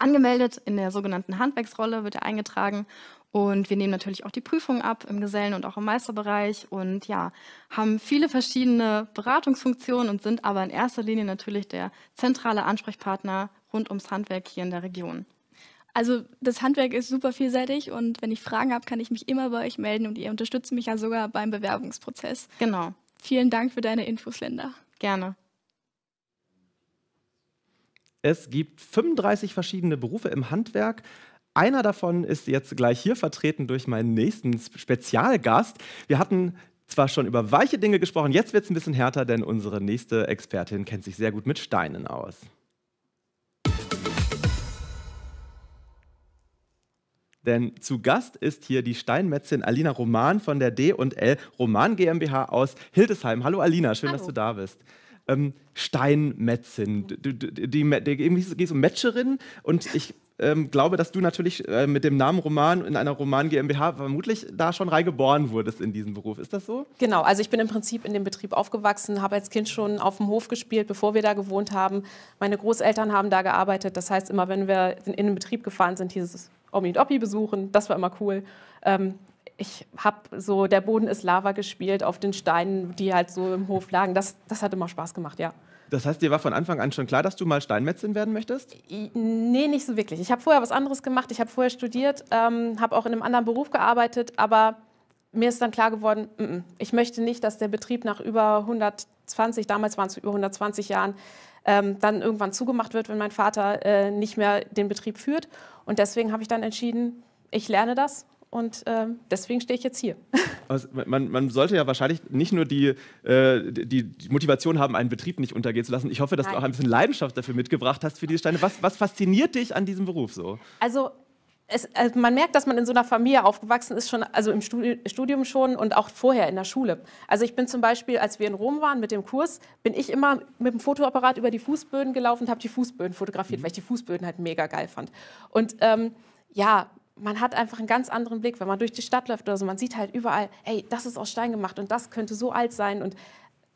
angemeldet. In der sogenannten Handwerksrolle wird er eingetragen. Und wir nehmen natürlich auch die Prüfungen ab im Gesellen- und auch im Meisterbereich und ja, haben viele verschiedene Beratungsfunktionen und sind aber in erster Linie natürlich der zentrale Ansprechpartner rund ums Handwerk hier in der Region. Also das Handwerk ist super vielseitig und wenn ich Fragen habe, kann ich mich immer bei euch melden und ihr unterstützt mich ja sogar beim Bewerbungsprozess. Genau. Vielen Dank für deine Infos, Linda. Gerne. Es gibt 35 verschiedene Berufe im Handwerk. Einer davon ist jetzt gleich hier vertreten durch meinen nächsten Spezialgast. Wir hatten zwar schon über weiche Dinge gesprochen, jetzt wird es ein bisschen härter, denn unsere nächste Expertin kennt sich sehr gut mit Steinen aus. Denn zu Gast ist hier die Steinmetzin Alina Roman von der D&L Roman GmbH aus Hildesheim. Hallo Alina, schön, Hallo. dass du da bist. Ähm, Steinmetzin, du, mhm. du, die, die, die, geht um Metscherin und ich ähm, glaube, dass du natürlich äh, mit dem Namen Roman in einer Roman GmbH vermutlich da schon reingeboren wurdest in diesem Beruf. Ist das so? Genau, also ich bin im Prinzip in dem Betrieb aufgewachsen, habe als Kind schon auf dem Hof gespielt, bevor wir da gewohnt haben. Meine Großeltern haben da gearbeitet. Das heißt, immer wenn wir in den Betrieb gefahren sind, hieß es, Omi und Oppi besuchen. Das war immer cool. Ähm, ich habe so, der Boden ist Lava gespielt auf den Steinen, die halt so im Hof lagen. Das, das hat immer Spaß gemacht, ja. Das heißt, dir war von Anfang an schon klar, dass du mal Steinmetzin werden möchtest? Nee, nicht so wirklich. Ich habe vorher was anderes gemacht. Ich habe vorher studiert, ähm, habe auch in einem anderen Beruf gearbeitet, aber mir ist dann klar geworden, mm -mm. ich möchte nicht, dass der Betrieb nach über 120, damals waren es über 120 Jahren, ähm, dann irgendwann zugemacht wird, wenn mein Vater äh, nicht mehr den Betrieb führt. Und deswegen habe ich dann entschieden, ich lerne das und ähm, deswegen stehe ich jetzt hier. [laughs] Also man, man, sollte ja wahrscheinlich nicht nur die, äh, die, die, Motivation haben, einen Betrieb nicht untergehen zu lassen. Ich hoffe, dass Nein. du auch ein bisschen Leidenschaft dafür mitgebracht hast für diese Steine. Was, was fasziniert dich an diesem Beruf so? Also es, also man merkt, dass man in so einer Familie aufgewachsen ist, schon, also im Studium schon und auch vorher in der Schule. Also ich bin zum Beispiel, als wir in Rom waren mit dem Kurs, bin ich immer mit dem Fotoapparat über die Fußböden gelaufen und habe die Fußböden fotografiert, mhm. weil ich die Fußböden halt mega geil fand. Und ähm, ja, man hat einfach einen ganz anderen Blick, wenn man durch die Stadt läuft oder so. Man sieht halt überall, hey, das ist aus Stein gemacht und das könnte so alt sein und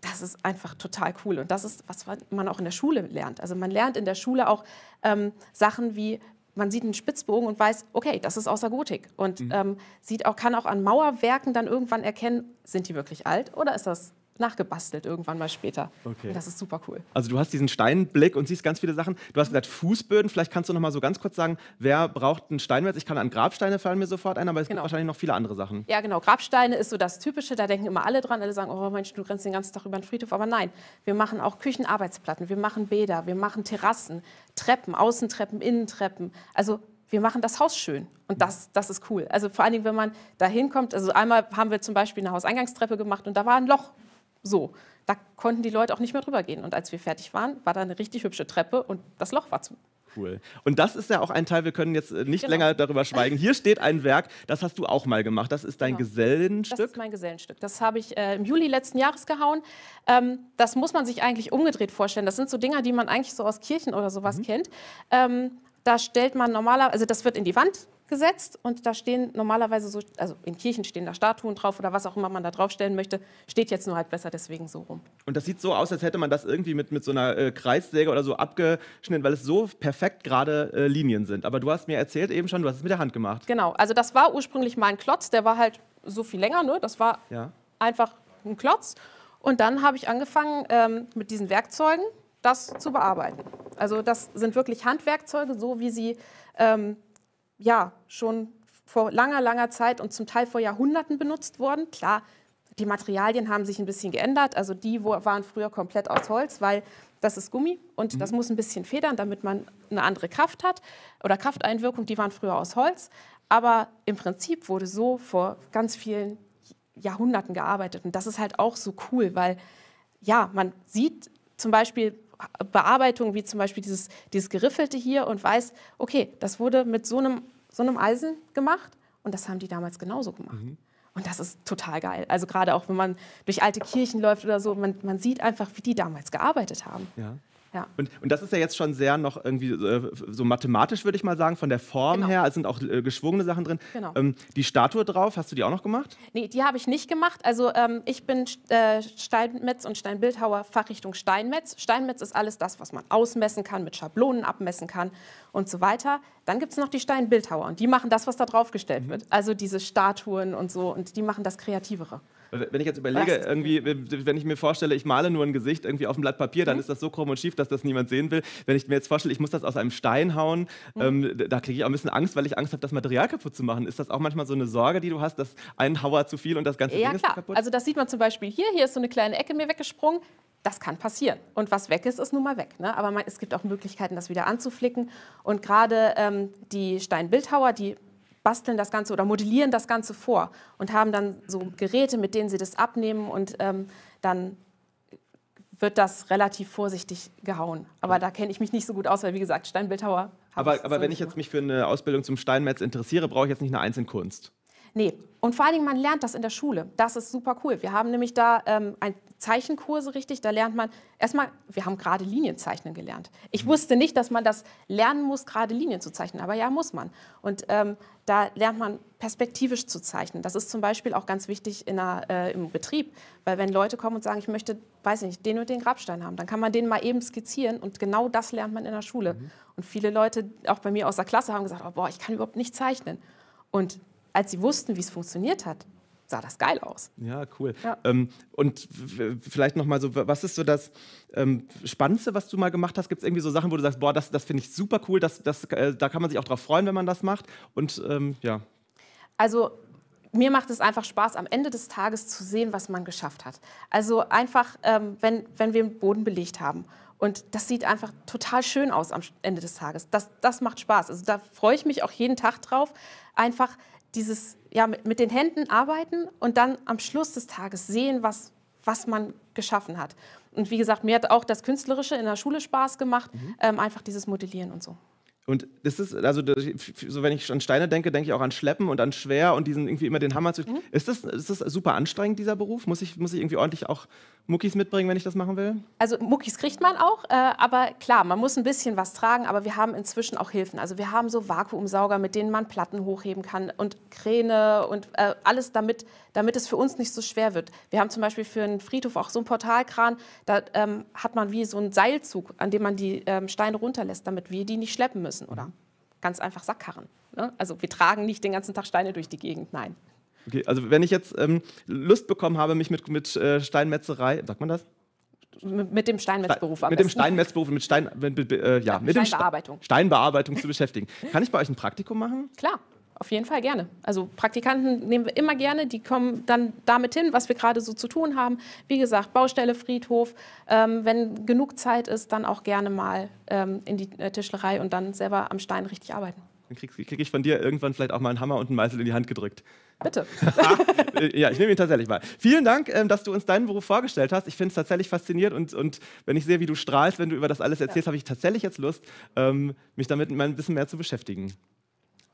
das ist einfach total cool. Und das ist, was man auch in der Schule lernt. Also man lernt in der Schule auch ähm, Sachen wie, man sieht einen Spitzbogen und weiß, okay, das ist aus der Gotik. Und mhm. ähm, sieht auch, kann auch an Mauerwerken dann irgendwann erkennen, sind die wirklich alt oder ist das nachgebastelt irgendwann mal später. Okay. Und das ist super cool. Also du hast diesen Steinblick und siehst ganz viele Sachen. Du hast gesagt Fußböden, vielleicht kannst du noch mal so ganz kurz sagen, wer braucht einen Steinmetz? Ich kann an Grabsteine fallen mir sofort ein, aber es genau. gibt wahrscheinlich noch viele andere Sachen. Ja, genau. Grabsteine ist so das Typische, da denken immer alle dran, alle sagen, oh Mensch, du rennst den ganzen Tag über den Friedhof, aber nein, wir machen auch Küchenarbeitsplatten, wir machen Bäder, wir machen Terrassen, Treppen, Außentreppen, Innentreppen. Also wir machen das Haus schön. Und das, das ist cool. Also vor allen Dingen, wenn man da hinkommt, also einmal haben wir zum Beispiel eine Hauseingangstreppe gemacht und da war ein Loch. So, da konnten die Leute auch nicht mehr drüber gehen. Und als wir fertig waren, war da eine richtig hübsche Treppe und das Loch war zu. Cool. Und das ist ja auch ein Teil, wir können jetzt äh, nicht genau. länger darüber schweigen. Hier steht ein Werk, das hast du auch mal gemacht. Das ist dein genau. Gesellenstück? Das ist mein Gesellenstück. Das habe ich äh, im Juli letzten Jahres gehauen. Ähm, das muss man sich eigentlich umgedreht vorstellen. Das sind so Dinger, die man eigentlich so aus Kirchen oder sowas mhm. kennt. Ähm, da stellt man normalerweise, also das wird in die Wand gesetzt und da stehen normalerweise so, also in Kirchen stehen da Statuen drauf oder was auch immer man da draufstellen möchte, steht jetzt nur halt besser deswegen so rum. Und das sieht so aus, als hätte man das irgendwie mit, mit so einer äh, Kreissäge oder so abgeschnitten, weil es so perfekt gerade äh, Linien sind. Aber du hast mir erzählt eben schon, du hast es mit der Hand gemacht. Genau, also das war ursprünglich mal ein Klotz, der war halt so viel länger, ne? das war ja. einfach ein Klotz. Und dann habe ich angefangen ähm, mit diesen Werkzeugen das zu bearbeiten. Also das sind wirklich Handwerkzeuge, so wie sie ähm, ja schon vor langer, langer Zeit und zum Teil vor Jahrhunderten benutzt worden. Klar, die Materialien haben sich ein bisschen geändert. Also die waren früher komplett aus Holz, weil das ist Gummi und mhm. das muss ein bisschen federn, damit man eine andere Kraft hat oder Krafteinwirkung. Die waren früher aus Holz. Aber im Prinzip wurde so vor ganz vielen Jahrhunderten gearbeitet. Und das ist halt auch so cool, weil ja, man sieht zum Beispiel Bearbeitungen wie zum Beispiel dieses, dieses Geriffelte hier und weiß, okay, das wurde mit so einem so einem Eisen gemacht. Und das haben die damals genauso gemacht. Mhm. Und das ist total geil. Also gerade auch, wenn man durch alte Kirchen läuft oder so, man, man sieht einfach, wie die damals gearbeitet haben. Ja. Ja. Und, und das ist ja jetzt schon sehr noch irgendwie äh, so mathematisch, würde ich mal sagen, von der Form genau. her. Es sind auch äh, geschwungene Sachen drin. Genau. Ähm, die Statue drauf, hast du die auch noch gemacht? Nee, die habe ich nicht gemacht. Also ähm, ich bin äh, Steinmetz und Steinbildhauer, Fachrichtung Steinmetz. Steinmetz ist alles das, was man ausmessen kann, mit Schablonen abmessen kann und so weiter. Dann gibt es noch die Steinbildhauer und die machen das, was da draufgestellt mhm. wird. Also diese Statuen und so und die machen das Kreativere. Wenn ich jetzt überlege, Was? irgendwie, wenn ich mir vorstelle, ich male nur ein Gesicht irgendwie auf dem Blatt Papier, dann mhm. ist das so krumm und schief, dass das niemand sehen will. Wenn ich mir jetzt vorstelle, ich muss das aus einem Stein hauen, mhm. ähm, da kriege ich auch ein bisschen Angst, weil ich Angst habe, das Material kaputt zu machen. Ist das auch manchmal so eine Sorge, die du hast, dass ein Hauer zu viel und das ganze ja, Ding ist klar. kaputt? Also das sieht man zum Beispiel hier. Hier ist so eine kleine Ecke mir weggesprungen. Das kann passieren. Und was weg ist, ist nun mal weg. Ne? Aber man, es gibt auch Möglichkeiten, das wieder anzuflicken. Und gerade ähm, die Steinbildhauer, die basteln das Ganze oder modellieren das Ganze vor und haben dann so Geräte, mit denen sie das abnehmen und ähm, dann wird das relativ vorsichtig gehauen. Aber da kenne ich mich nicht so gut aus, weil wie gesagt, Steinbildhauer. Aber, aber so wenn ich jetzt mich für eine Ausbildung zum Steinmetz interessiere, brauche ich jetzt nicht eine Einzelkunst. Nee. Und vor allen Dingen, man lernt das in der Schule. Das ist super cool. Wir haben nämlich da ähm, ein Zeichenkurse, richtig? Da lernt man erstmal, wir haben gerade Linien zeichnen gelernt. Ich mhm. wusste nicht, dass man das lernen muss, gerade Linien zu zeichnen, aber ja, muss man. Und ähm, da lernt man perspektivisch zu zeichnen. Das ist zum Beispiel auch ganz wichtig einer, äh, im Betrieb, weil wenn Leute kommen und sagen, ich möchte, weiß nicht, den und den Grabstein haben, dann kann man den mal eben skizzieren und genau das lernt man in der Schule. Mhm. Und viele Leute, auch bei mir aus der Klasse, haben gesagt, oh, boah, ich kann überhaupt nicht zeichnen. Und als sie wussten, wie es funktioniert hat, sah das geil aus. Ja, cool. Ja. Ähm, und vielleicht nochmal so, was ist so das ähm, Spannendste, was du mal gemacht hast? Gibt es irgendwie so Sachen, wo du sagst, boah, das, das finde ich super cool, das, das, äh, da kann man sich auch drauf freuen, wenn man das macht? Und ähm, ja. Also mir macht es einfach Spaß, am Ende des Tages zu sehen, was man geschafft hat. Also einfach, ähm, wenn, wenn wir den Boden belegt haben und das sieht einfach total schön aus am Ende des Tages. Das, das macht Spaß. Also da freue ich mich auch jeden Tag drauf, einfach dieses ja, mit, mit den Händen arbeiten und dann am Schluss des Tages sehen, was, was man geschaffen hat. Und wie gesagt, mir hat auch das Künstlerische in der Schule Spaß gemacht, mhm. ähm, einfach dieses Modellieren und so. Und das ist, also so wenn ich an Steine denke, denke ich auch an Schleppen und an Schwer und diesen irgendwie immer den Hammer zu. Mhm. Ist, das, ist das super anstrengend, dieser Beruf? Muss ich, muss ich irgendwie ordentlich auch Muckis mitbringen, wenn ich das machen will? Also Muckis kriegt man auch, äh, aber klar, man muss ein bisschen was tragen, aber wir haben inzwischen auch Hilfen. Also wir haben so Vakuumsauger, mit denen man Platten hochheben kann und Kräne und äh, alles, damit damit es für uns nicht so schwer wird. Wir haben zum Beispiel für einen Friedhof auch so einen Portalkran, da ähm, hat man wie so einen Seilzug, an dem man die ähm, Steine runterlässt, damit wir die nicht schleppen müssen oder mhm. ganz einfach Sackkarren. Ne? Also wir tragen nicht den ganzen Tag Steine durch die Gegend, nein. Okay, also wenn ich jetzt ähm, Lust bekommen habe, mich mit, mit äh, Steinmetzerei, sagt man das? mit dem Steinmetzberuf Stein, Mit besten. dem Steinmetzberuf, mit, Stein, mit, äh, ja, mit Steinbearbeitung. Steinbearbeitung zu beschäftigen. Kann ich bei euch ein Praktikum machen? Klar auf jeden Fall gerne. Also Praktikanten nehmen wir immer gerne, die kommen dann damit hin, was wir gerade so zu tun haben. Wie gesagt, Baustelle, Friedhof. Ähm, wenn genug Zeit ist, dann auch gerne mal ähm, in die äh, Tischlerei und dann selber am Stein richtig arbeiten. Dann kriege krieg ich von dir irgendwann vielleicht auch mal einen Hammer und einen Meißel in die Hand gedrückt. Bitte. [laughs] Äh, ja, ich nehme ihn tatsächlich mal. Vielen Dank, ähm, dass du uns deinen Beruf vorgestellt hast. Ich finde es tatsächlich faszinierend und, und wenn ich sehe, wie du strahlst, wenn du über das alles erzählst, ja. habe ich tatsächlich jetzt Lust, ähm, mich damit mal ein bisschen mehr zu beschäftigen.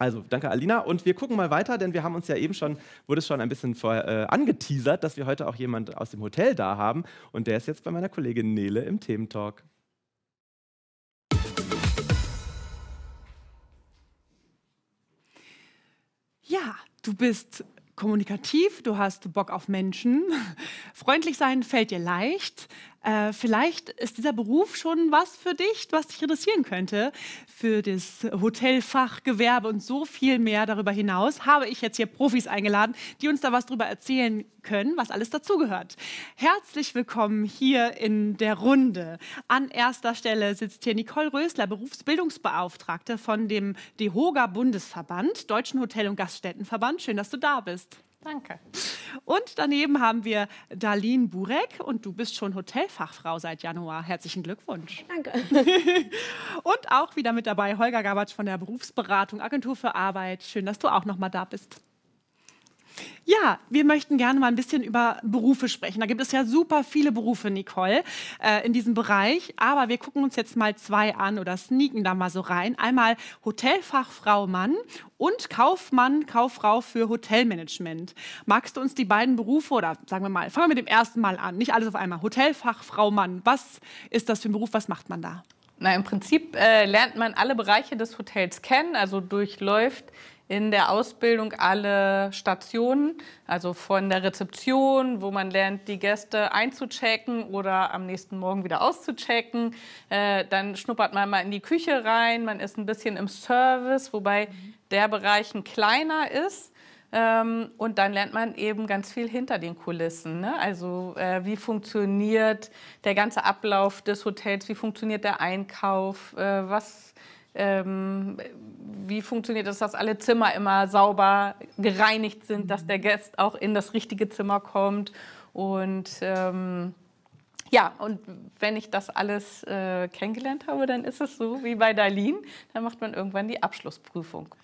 Also, danke Alina. Und wir gucken mal weiter, denn wir haben uns ja eben schon, wurde es schon ein bisschen vorher äh, angeteasert, dass wir heute auch jemand aus dem Hotel da haben. Und der ist jetzt bei meiner Kollegin Nele im Thementalk. Ja, du bist kommunikativ, du hast Bock auf Menschen. Freundlich sein fällt dir leicht, äh, vielleicht ist dieser Beruf schon was für dich, was dich interessieren könnte, für das Hotelfach, Gewerbe und so viel mehr darüber hinaus. Habe ich jetzt hier Profis eingeladen, die uns da was darüber erzählen können, was alles dazugehört. Herzlich willkommen hier in der Runde. An erster Stelle sitzt hier Nicole Rösler, Berufsbildungsbeauftragte von dem DEHOGA Bundesverband, Deutschen Hotel- und Gaststättenverband. Schön, dass du da bist. Danke. Und daneben haben wir Darlene Burek und du bist schon Hotelfachfrau seit Januar. Herzlichen Glückwunsch. Danke. [laughs] und auch wieder mit dabei Holger Gabatsch von der Berufsberatung Agentur für Arbeit. Schön, dass du auch noch mal da bist. Ja, wir möchten gerne mal ein bisschen über Berufe sprechen. Da gibt es ja super viele Berufe, Nicole, äh, in diesem Bereich. Aber wir gucken uns jetzt mal zwei an oder sneaken da mal so rein. Einmal Hotelfachfrau Mann und Kaufmann, Kauffrau für Hotelmanagement. Magst du uns die beiden Berufe oder sagen wir mal, fangen wir mit dem ersten Mal an, nicht alles auf einmal. Hotelfachfrau Mann, was ist das für ein Beruf? Was macht man da? Na, im Prinzip äh, lernt man alle Bereiche des Hotels kennen, also durchläuft in der Ausbildung alle Stationen, also von der Rezeption, wo man lernt, die Gäste einzuchecken oder am nächsten Morgen wieder auszuchecken. Äh, dann schnuppert man mal in die Küche rein, man ist ein bisschen im Service, wobei der Bereich ein kleiner ist. Ähm, und dann lernt man eben ganz viel hinter den Kulissen. Ne? Also äh, wie funktioniert der ganze Ablauf des Hotels, wie funktioniert der Einkauf, äh, was ähm, wie funktioniert das, dass alle Zimmer immer sauber gereinigt sind, dass der Gast auch in das richtige Zimmer kommt? Und ähm, ja, und wenn ich das alles äh, kennengelernt habe, dann ist es so wie bei Darlene, dann macht man irgendwann die Abschlussprüfung.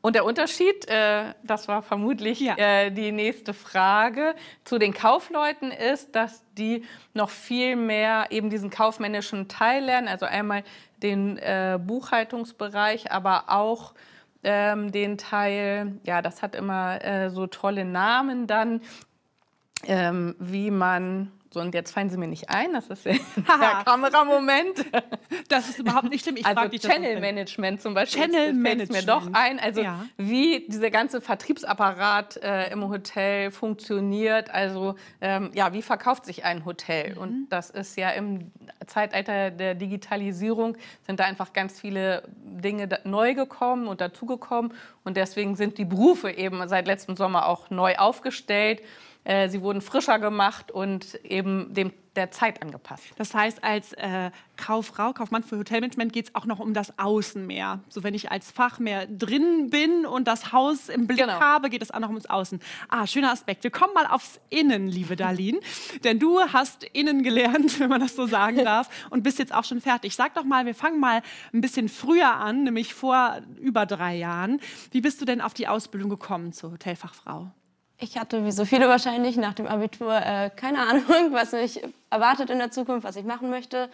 Und der Unterschied, äh, das war vermutlich ja. äh, die nächste Frage, zu den Kaufleuten ist, dass die noch viel mehr eben diesen kaufmännischen Teil lernen, also einmal den äh, Buchhaltungsbereich, aber auch ähm, den Teil, ja, das hat immer äh, so tolle Namen dann, ähm, wie man so, und jetzt fallen Sie mir nicht ein, das ist ja [laughs] der Kameramoment. Das ist überhaupt nicht schlimm. Ich also Channel Management zum Beispiel. Channel Management. mir doch ein. Also ja. wie dieser ganze Vertriebsapparat äh, im Hotel funktioniert. Also ähm, ja, wie verkauft sich ein Hotel? Mhm. Und das ist ja im Zeitalter der Digitalisierung sind da einfach ganz viele Dinge neu gekommen und dazugekommen. Und deswegen sind die Berufe eben seit letztem Sommer auch neu aufgestellt. Äh, sie wurden frischer gemacht und eben dem der Zeit angepasst. Das heißt, als äh, Kauffrau, Kaufmann für Hotelmanagement geht es auch noch um das Außen mehr. So wenn ich als Fach mehr drin bin und das Haus im Blick genau. habe, geht es auch noch ums Außen. Ah, schöner Aspekt. Wir kommen mal aufs Innen, liebe Darlene. [laughs] Denn du hast Innen gelernt, [laughs] wenn man das so sagen darf, und bist jetzt auch schon fertig. Sag doch mal, wir fangen mal ein bisschen früher an, nämlich vor über drei Jahren. Wie bist du denn auf die Ausbildung gekommen zur Hotelfachfrau? Ich hatte, wie so viele wahrscheinlich, nach dem Abitur äh, keine Ahnung, [laughs] was mich erwartet in der Zukunft, was ich machen möchte.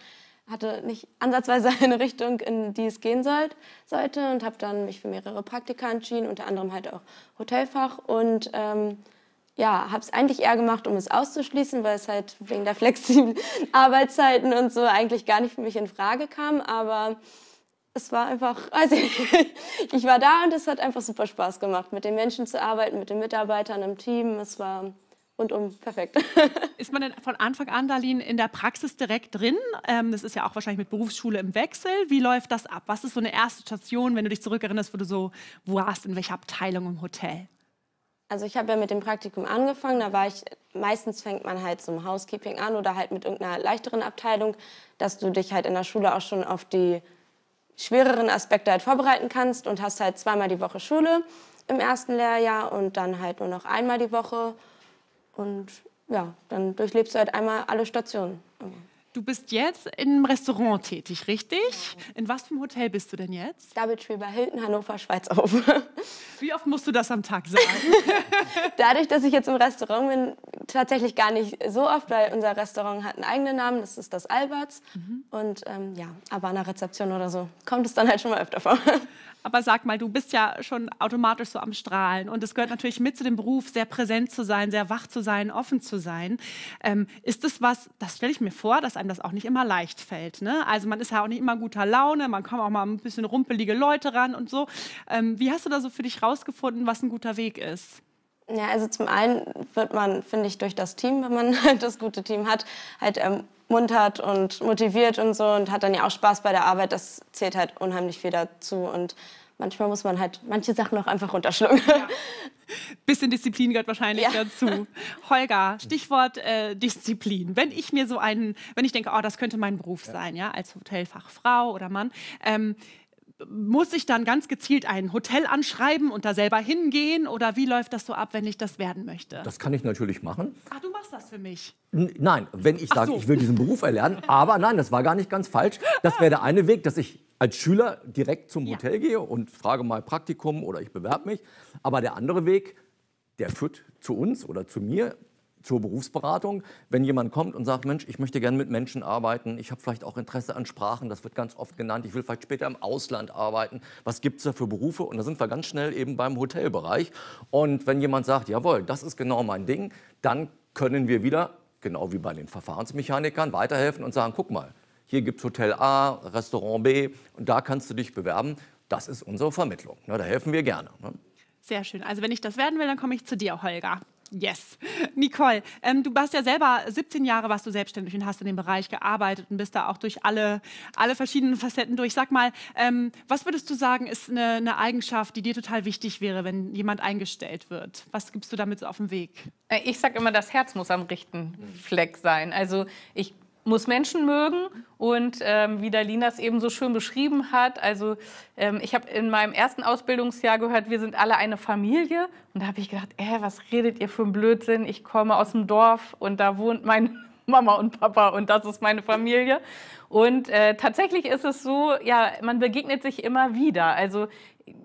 Hatte nicht ansatzweise [laughs] eine Richtung, in die es gehen sollt, sollte und habe dann mich für mehrere Praktika entschieden, unter anderem halt auch Hotelfach und ähm, ja, habe es eigentlich eher gemacht, um es auszuschließen, weil es halt wegen der [laughs] flexiblen Arbeitszeiten und so eigentlich gar nicht für mich in Frage kam, aber es war einfach, also [laughs] ich war da und es hat einfach super Spaß gemacht, mit den Menschen zu arbeiten, mit den Mitarbeitern im Team. Es war rundum perfekt. [laughs] Ist man denn von Anfang an, Darlene, in der Praxis direkt drin? Ähm, das ist ja auch wahrscheinlich mit Berufsschule im Wechsel. Wie läuft das ab? Was ist so eine erste Station, wenn du dich zurückerinnerst, wo du so warst, in welcher Abteilung im Hotel? Also ich habe ja mit dem Praktikum angefangen, da war ich, meistens fängt man halt zum Housekeeping an oder halt mit irgendeiner leichteren Abteilung, dass du dich halt in der Schule auch schon auf die schwereren Aspekte halt vorbereiten kannst und hast halt zweimal die Woche Schule im ersten Lehrjahr und dann halt nur noch einmal die Woche. Und ja, dann durchlebst du halt einmal alle Stationen. Du bist jetzt im Restaurant tätig, richtig? Genau. In was für einem Hotel bist du denn jetzt? David bei Hilton, Hannover, Schweiz auf. [laughs] Wie oft musst du das am Tag sagen? [laughs] Dadurch, dass ich jetzt im Restaurant bin, tatsächlich gar nicht so oft, weil unser Restaurant hat einen eigenen Namen, das ist das Alberts. Mhm. Und ähm, ja, aber an der Rezeption oder so kommt es dann halt schon mal öfter vor. Aber sag mal, du bist ja schon automatisch so am Strahlen und es gehört natürlich mit zu dem Beruf, sehr präsent zu sein, sehr wach zu sein, offen zu sein. Ähm, ist das was, das stelle ich mir vor, dass einem das auch nicht immer leicht fällt. Ne? Also man ist ja auch nicht immer guter Laune, man kommt auch mal ein bisschen rumpelige Leute ran und so. Ähm, wie hast du da so für dich rausgefunden, was ein guter Weg ist? Ja, also zum einen wird man, finde ich, durch das Team, wenn man [laughs] halt das gute Team hat, halt ermuntert ähm, und motiviert und so und hat dann ja auch Spaß bei der Arbeit. Das zählt halt unheimlich viel dazu und manchmal muss man halt manche Sachen auch einfach runterschlucken. Ja. [laughs] Bisschen Disziplin gehört wahrscheinlich ja. dazu. [laughs] Holger, Stichwort äh, Disziplin. Wenn ich mir so einen, wenn ich denke, oh, das könnte mein Beruf ja. sein, ja, als Hotelfachfrau oder Mann. Ähm, muss ich dann ganz gezielt ein Hotel anschreiben und da selber hingehen? Oder wie läuft das so ab, wenn ich das werden möchte? Das kann ich natürlich machen. Ach, du machst das für mich? N nein, wenn ich sage, so. ich will diesen Beruf erlernen. Aber nein, das war gar nicht ganz falsch. Das wäre der eine Weg, dass ich als Schüler direkt zum Hotel ja. gehe und frage mal Praktikum oder ich bewerbe mich. Aber der andere Weg, der führt zu uns oder zu mir zur Berufsberatung. Wenn jemand kommt und sagt, Mensch, ich möchte gerne mit Menschen arbeiten, ich habe vielleicht auch Interesse an Sprachen, das wird ganz oft genannt, ich will vielleicht später im Ausland arbeiten, was gibt es da für Berufe? Und da sind wir ganz schnell eben beim Hotelbereich. Und wenn jemand sagt, jawohl, das ist genau mein Ding, dann können wir wieder, genau wie bei den Verfahrensmechanikern, weiterhelfen und sagen, guck mal, hier gibt es Hotel A, Restaurant B und da kannst du dich bewerben. Das ist unsere Vermittlung. Ne? da helfen wir gerne. Ne? Sehr schön. Also wenn ich das werden will, dann komme ich zu dir, Holger. Yes. Nicole, ähm, du warst ja selber 17 Jahre warst du selbstständig und hast in dem Bereich gearbeitet und bist da auch durch alle, alle verschiedenen Facetten durch. Sag mal, ähm, was würdest du sagen, ist eine, eine, Eigenschaft, die dir total wichtig wäre, wenn jemand eingestellt wird? Was gibst du damit so auf den Weg? Äh, ich sage immer, das Herz muss am richtigen mhm. Fleck sein. Also ich muss Menschen mögen. Und ähm, wie Dalina es eben so schön beschrieben hat, also ähm, ich habe in meinem ersten Ausbildungsjahr gehört, wir sind alle eine Familie. Und da habe ich gedacht, äh, was redet ihr für ein Blödsinn? Ich komme aus dem Dorf und da wohnt meine [laughs] Mama und Papa und das ist meine Familie. Und äh, tatsächlich ist es so, ja, man begegnet sich immer wieder. Also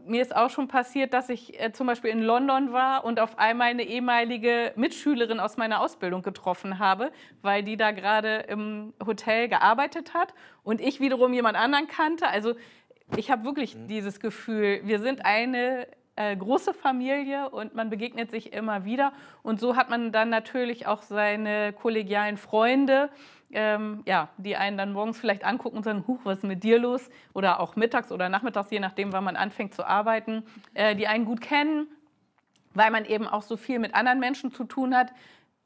mir ist auch schon passiert, dass ich äh, zum Beispiel in London war und auf einmal eine ehemalige Mitschülerin aus meiner Ausbildung getroffen habe, weil die da gerade im Hotel gearbeitet hat und ich wiederum jemand anderen kannte. Also ich habe wirklich mhm. dieses Gefühl, wir sind eine äh, große Familie und man begegnet sich immer wieder. Und so hat man dann natürlich auch seine kollegialen Freunde ähm, ja, die einen dann morgens vielleicht angucken und sagen, huch, was ist mit dir los? Oder auch mittags oder nachmittags, je nachdem, wann man anfängt zu arbeiten, äh, die einen gut kennen, weil man eben auch so viel mit anderen Menschen zu tun hat,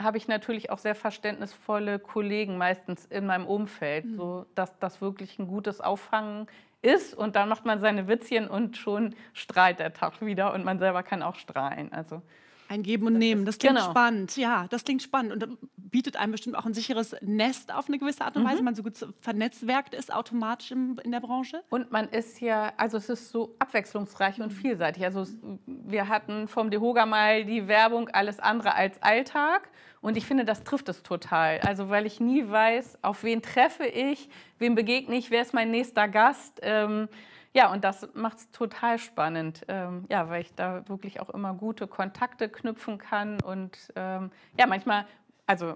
habe ich natürlich auch sehr verständnisvolle Kollegen meistens in meinem Umfeld, mhm. so dass das wirklich ein gutes Auffangen ist und dann macht man seine Witzchen und schon strahlt der Tag wieder und man selber kann auch strahlen. Also ein Geben und Nehmen, das klingt genau. spannend. Ja, das klingt spannend. Und ähm, bietet einem bestimmt auch ein sicheres Nest auf eine gewisse Art und Weise. Mhm. Man so gut vernetzwerkt ist automatisch in, in der Branche. Und man ist ja, also es ist so abwechslungsreich und mhm. vielseitig. Also es, wir hatten vom Dehoga mal die Werbung alles andere als Alltag. Und ich finde, das trifft es total. Also weil ich nie weiß, auf wen treffe ich, wem begegne ich, wer ist mein nächster Gast. Ähm, ja, und das macht es total spannend, ähm, ja, weil ich da wirklich auch immer gute Kontakte knüpfen kann. Und ähm, ja, manchmal also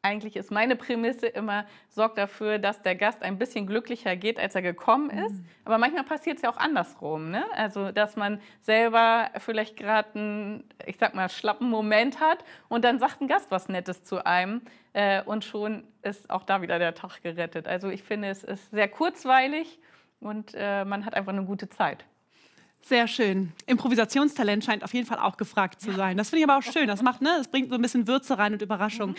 eigentlich ist meine Prämisse immer, sorgt dafür, dass der Gast ein bisschen glücklicher geht, als er gekommen mhm. ist. Mhm. Aber manchmal passiert es ja auch andersrum. Ne? Also, dass man selber vielleicht gerade einen, ich sag mal, schlappen Moment hat und dann sagt ein Gast was Nettes zu einem äh, und schon ist auch da wieder der Tag gerettet. Also, ich finde, es ist sehr kurzweilig und äh, man hat einfach eine gute Zeit. Sehr schön. Improvisationstalent scheint auf jeden Fall auch gefragt zu sein. Das finde ich aber auch schön. Das macht, ne, das bringt so ein bisschen Würze rein und Überraschung. Mhm.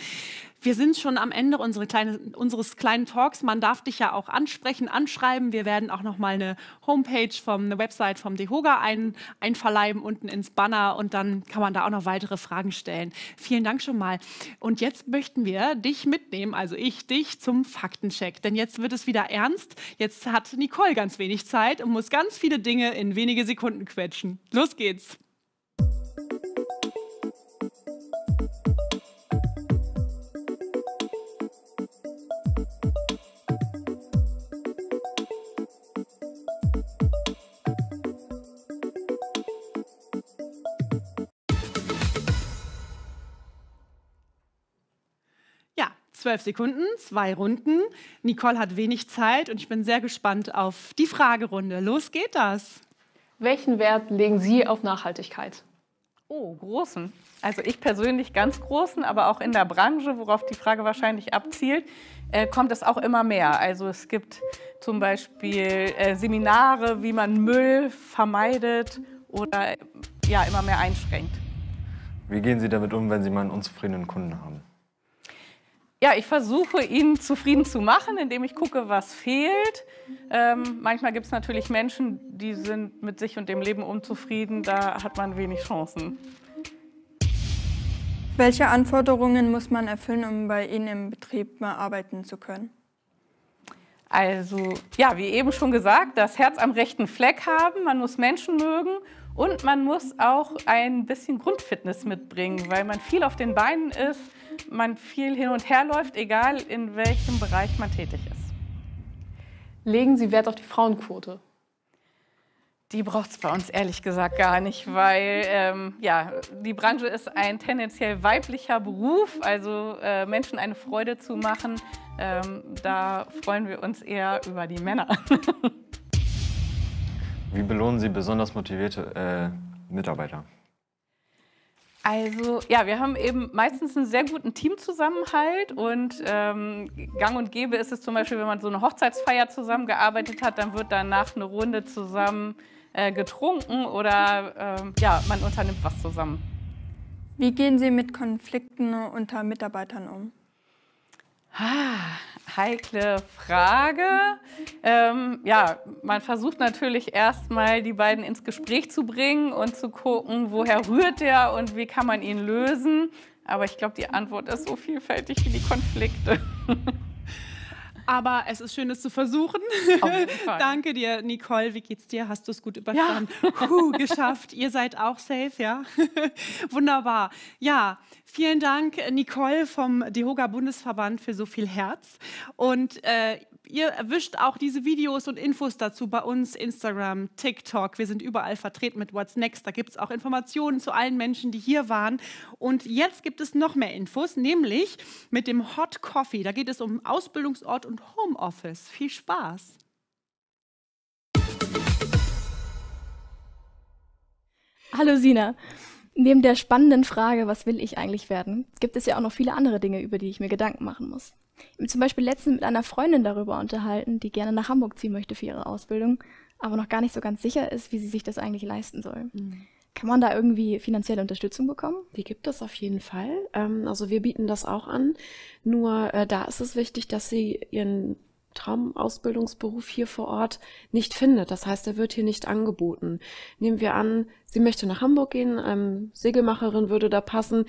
Wir sind schon am Ende unsere kleine, unseres kleinen Talks. Man darf dich ja auch ansprechen, anschreiben. Wir werden auch noch mal eine Homepage vom eine Website vom DeHoga ein, einverleiben unten ins Banner und dann kann man da auch noch weitere Fragen stellen. Vielen Dank schon mal. Und jetzt möchten wir dich mitnehmen, also ich dich zum Faktencheck, denn jetzt wird es wieder ernst. Jetzt hat Nicole ganz wenig Zeit und muss ganz viele Dinge in wenige Sekunden Sekunden quetschen. Los geht's. zwölf Sekunden, zwei Runden. Nicole hat wenig Zeit und ich bin sehr gespannt auf die Fragerunde. Los geht das! Welchen Wert legen Sie auf Nachhaltigkeit? Oh, großen. Also ich persönlich ganz großen, aber auch in der Branche, worauf die Frage wahrscheinlich abzielt, äh, kommt es auch immer mehr. Also es gibt zum Beispiel äh, Seminare, wie man Müll vermeidet oder ja, immer mehr einschränkt. Wie gehen Sie damit um, wenn Sie mal einen unzufriedenen Kunden haben? ja, ich versuche ihn zufrieden zu machen, indem ich gucke, was fehlt. Ähm, manchmal gibt es natürlich Menschen, die sind mit sich und dem Leben unzufrieden. Da hat man wenig Chancen. Welche Anforderungen muss man erfüllen, um bei Ihnen im Betrieb mal arbeiten zu können? Also, ja, wie eben schon gesagt, das Herz am rechten Fleck haben, man muss Menschen mögen und man muss auch ein bisschen Grundfitness mitbringen, weil man viel auf den Beinen ist man viel hin und her läuft, egal in welchem Bereich man tätig ist. Legen Sie Wert auf die Frauenquote? Die braucht es bei uns ehrlich gesagt gar nicht, weil ähm, ja, die Branche ist ein tendenziell weiblicher Beruf. Also äh, Menschen eine Freude zu machen, ähm, da freuen wir uns eher über die Männer. Wie belohnen Sie besonders motivierte äh, Mitarbeiter? Also ja, wir haben eben meistens einen sehr guten Teamzusammenhalt und ähm, gang und gäbe ist es zum Beispiel, wenn man so eine Hochzeitsfeier zusammengearbeitet hat, dann wird danach eine Runde zusammen äh, getrunken oder ähm, ja, man unternimmt was zusammen. Wie gehen Sie mit Konflikten unter Mitarbeitern um? Ah, heikle Frage. Ähm, ja, man versucht natürlich erstmal, die beiden ins Gespräch zu bringen und zu gucken, woher rührt der und wie kann man ihn lösen. Aber ich glaube, die Antwort ist so vielfältig wie die Konflikte. [laughs] Aber es ist schön, es zu versuchen. [laughs] Danke dir, Nicole. Wie geht's dir? Hast du es gut überstanden? Ja. Puh, [laughs] geschafft. Ihr seid auch safe, ja? [laughs] Wunderbar. Ja, vielen Dank, Nicole vom Dehoga Bundesverband für so viel Herz. Und äh, ihr erwischt auch diese Videos und Infos dazu bei uns, Instagram, TikTok. Wir sind überall vertreten mit What's Next. Da gibt es auch Informationen zu allen Menschen, die hier waren. Und jetzt gibt es noch mehr Infos, nämlich mit dem Hot Coffee. Da geht es um Ausbildungsort und Homeoffice. Viel Spaß! Hallo Sina. Neben der spannenden Frage, was will ich eigentlich werden, gibt es ja auch noch viele andere Dinge, über die ich mir Gedanken machen muss zum Beispiel letztens mit einer Freundin darüber unterhalten, die gerne nach Hamburg ziehen möchte für ihre Ausbildung, aber noch gar nicht so ganz sicher ist, wie sie sich das eigentlich leisten soll. Mhm. Kann man da irgendwie finanzielle Unterstützung bekommen? Die gibt es auf jeden Fall. Ähm, also wir bieten das auch an. Nur äh, da ist es wichtig, dass Sie Ihren Traumausbildungsberuf hier vor Ort nicht findet. Das heißt, er wird hier nicht angeboten. Nehmen wir an, sie möchte nach Hamburg gehen, ähm, Segelmacherin würde da passen.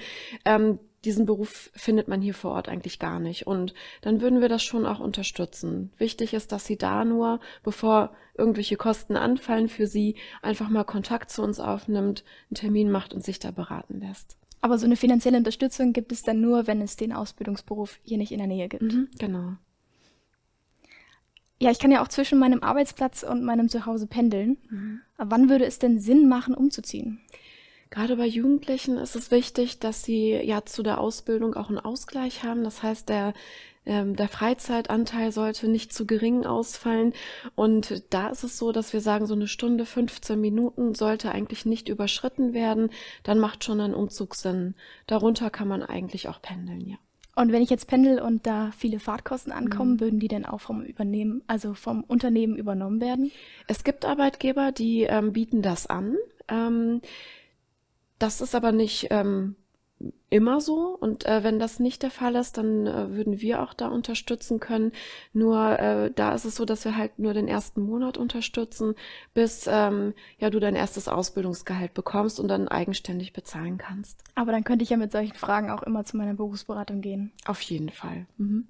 Ähm, diesen Beruf findet man hier vor Ort eigentlich gar nicht. Und dann würden wir das schon auch unterstützen. Wichtig ist, dass Sie da nur, bevor irgendwelche Kosten anfallen für Sie, einfach mal Kontakt zu uns aufnimmt, einen Termin macht und sich da beraten lässt. Aber so eine finanzielle Unterstützung gibt es dann nur, wenn es den Ausbildungsberuf hier nicht in der Nähe gibt. Mhm, genau. Ja, ich kann ja auch zwischen meinem Arbeitsplatz und meinem Zuhause pendeln. Mhm. wann würde es denn Sinn machen, umzuziehen? Gerade bei Jugendlichen ist es wichtig, dass sie ja zu der Ausbildung auch einen Ausgleich haben. Das heißt, der, ähm, der Freizeitanteil sollte nicht zu gering ausfallen. Und da ist es so, dass wir sagen, so eine Stunde, 15 Minuten sollte eigentlich nicht überschritten werden. Dann macht schon ein Umzug Sinn. Darunter kann man eigentlich auch pendeln, ja. Und wenn ich jetzt pendel und da viele Fahrtkosten ankommen, mhm. würden die denn auch vom Übernehmen, also vom Unternehmen übernommen werden? Es gibt Arbeitgeber, die ähm, bieten das an. Ähm, das ist aber nicht ähm, immer so. Und äh, wenn das nicht der Fall ist, dann äh, würden wir auch da unterstützen können. Nur äh, da ist es so, dass wir halt nur den ersten Monat unterstützen, bis ähm, ja du dein erstes Ausbildungsgehalt bekommst und dann eigenständig bezahlen kannst. Aber dann könnte ich ja mit solchen Fragen auch immer zu meiner Berufsberatung gehen. Auf jeden Fall. Mhm.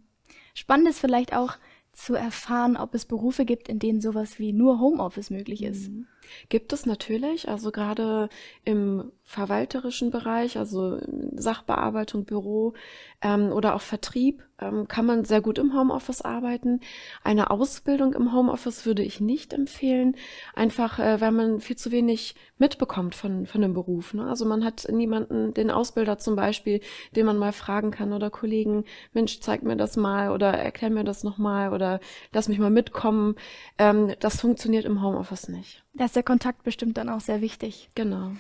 Spannend ist vielleicht auch zu erfahren, ob es Berufe gibt, in denen sowas wie nur Homeoffice möglich ist. Mhm. Gibt es natürlich, also gerade im verwalterischen Bereich, also Sachbearbeitung, Büro ähm, oder auch Vertrieb ähm, kann man sehr gut im Homeoffice arbeiten. Eine Ausbildung im Homeoffice würde ich nicht empfehlen, einfach äh, weil man viel zu wenig mitbekommt von, von dem Beruf. Ne? Also man hat niemanden, den Ausbilder zum Beispiel, den man mal fragen kann oder Kollegen, Mensch, zeig mir das mal oder erklär mir das nochmal oder lass mich mal mitkommen. Ähm, das funktioniert im Homeoffice nicht. Da ist der Kontakt bestimmt dann auch sehr wichtig. Genau.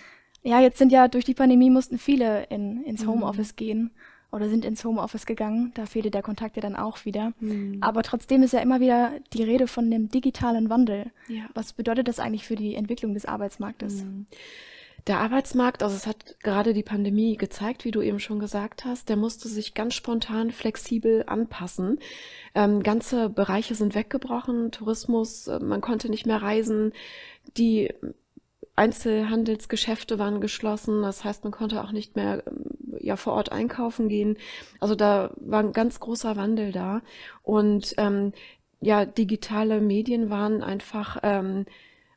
Ja, jetzt sind ja durch die Pandemie mussten viele in, ins mhm. Homeoffice mhm. gehen oder sind ins Homeoffice gegangen. Da fehlte der Kontakt ja dann auch wieder. Mhm. Aber trotzdem ist ja immer wieder die Rede von einem digitalen Wandel. Ja. Was bedeutet das eigentlich für die Entwicklung des Arbeitsmarktes? Mhm. Der Arbeitsmarkt, also es hat gerade die Pandemie gezeigt, wie du eben schon gesagt hast, der musste sich ganz spontan flexibel anpassen. Ähm, ganze Bereiche sind weggebrochen, Tourismus, äh, man konnte nicht mehr reisen, die Einzelhandelsgeschäfte waren geschlossen, das heißt, man konnte auch nicht mehr ähm, ja vor Ort einkaufen gehen. Also da war ein ganz großer Wandel da und ähm, ja, digitale Medien waren einfach ähm,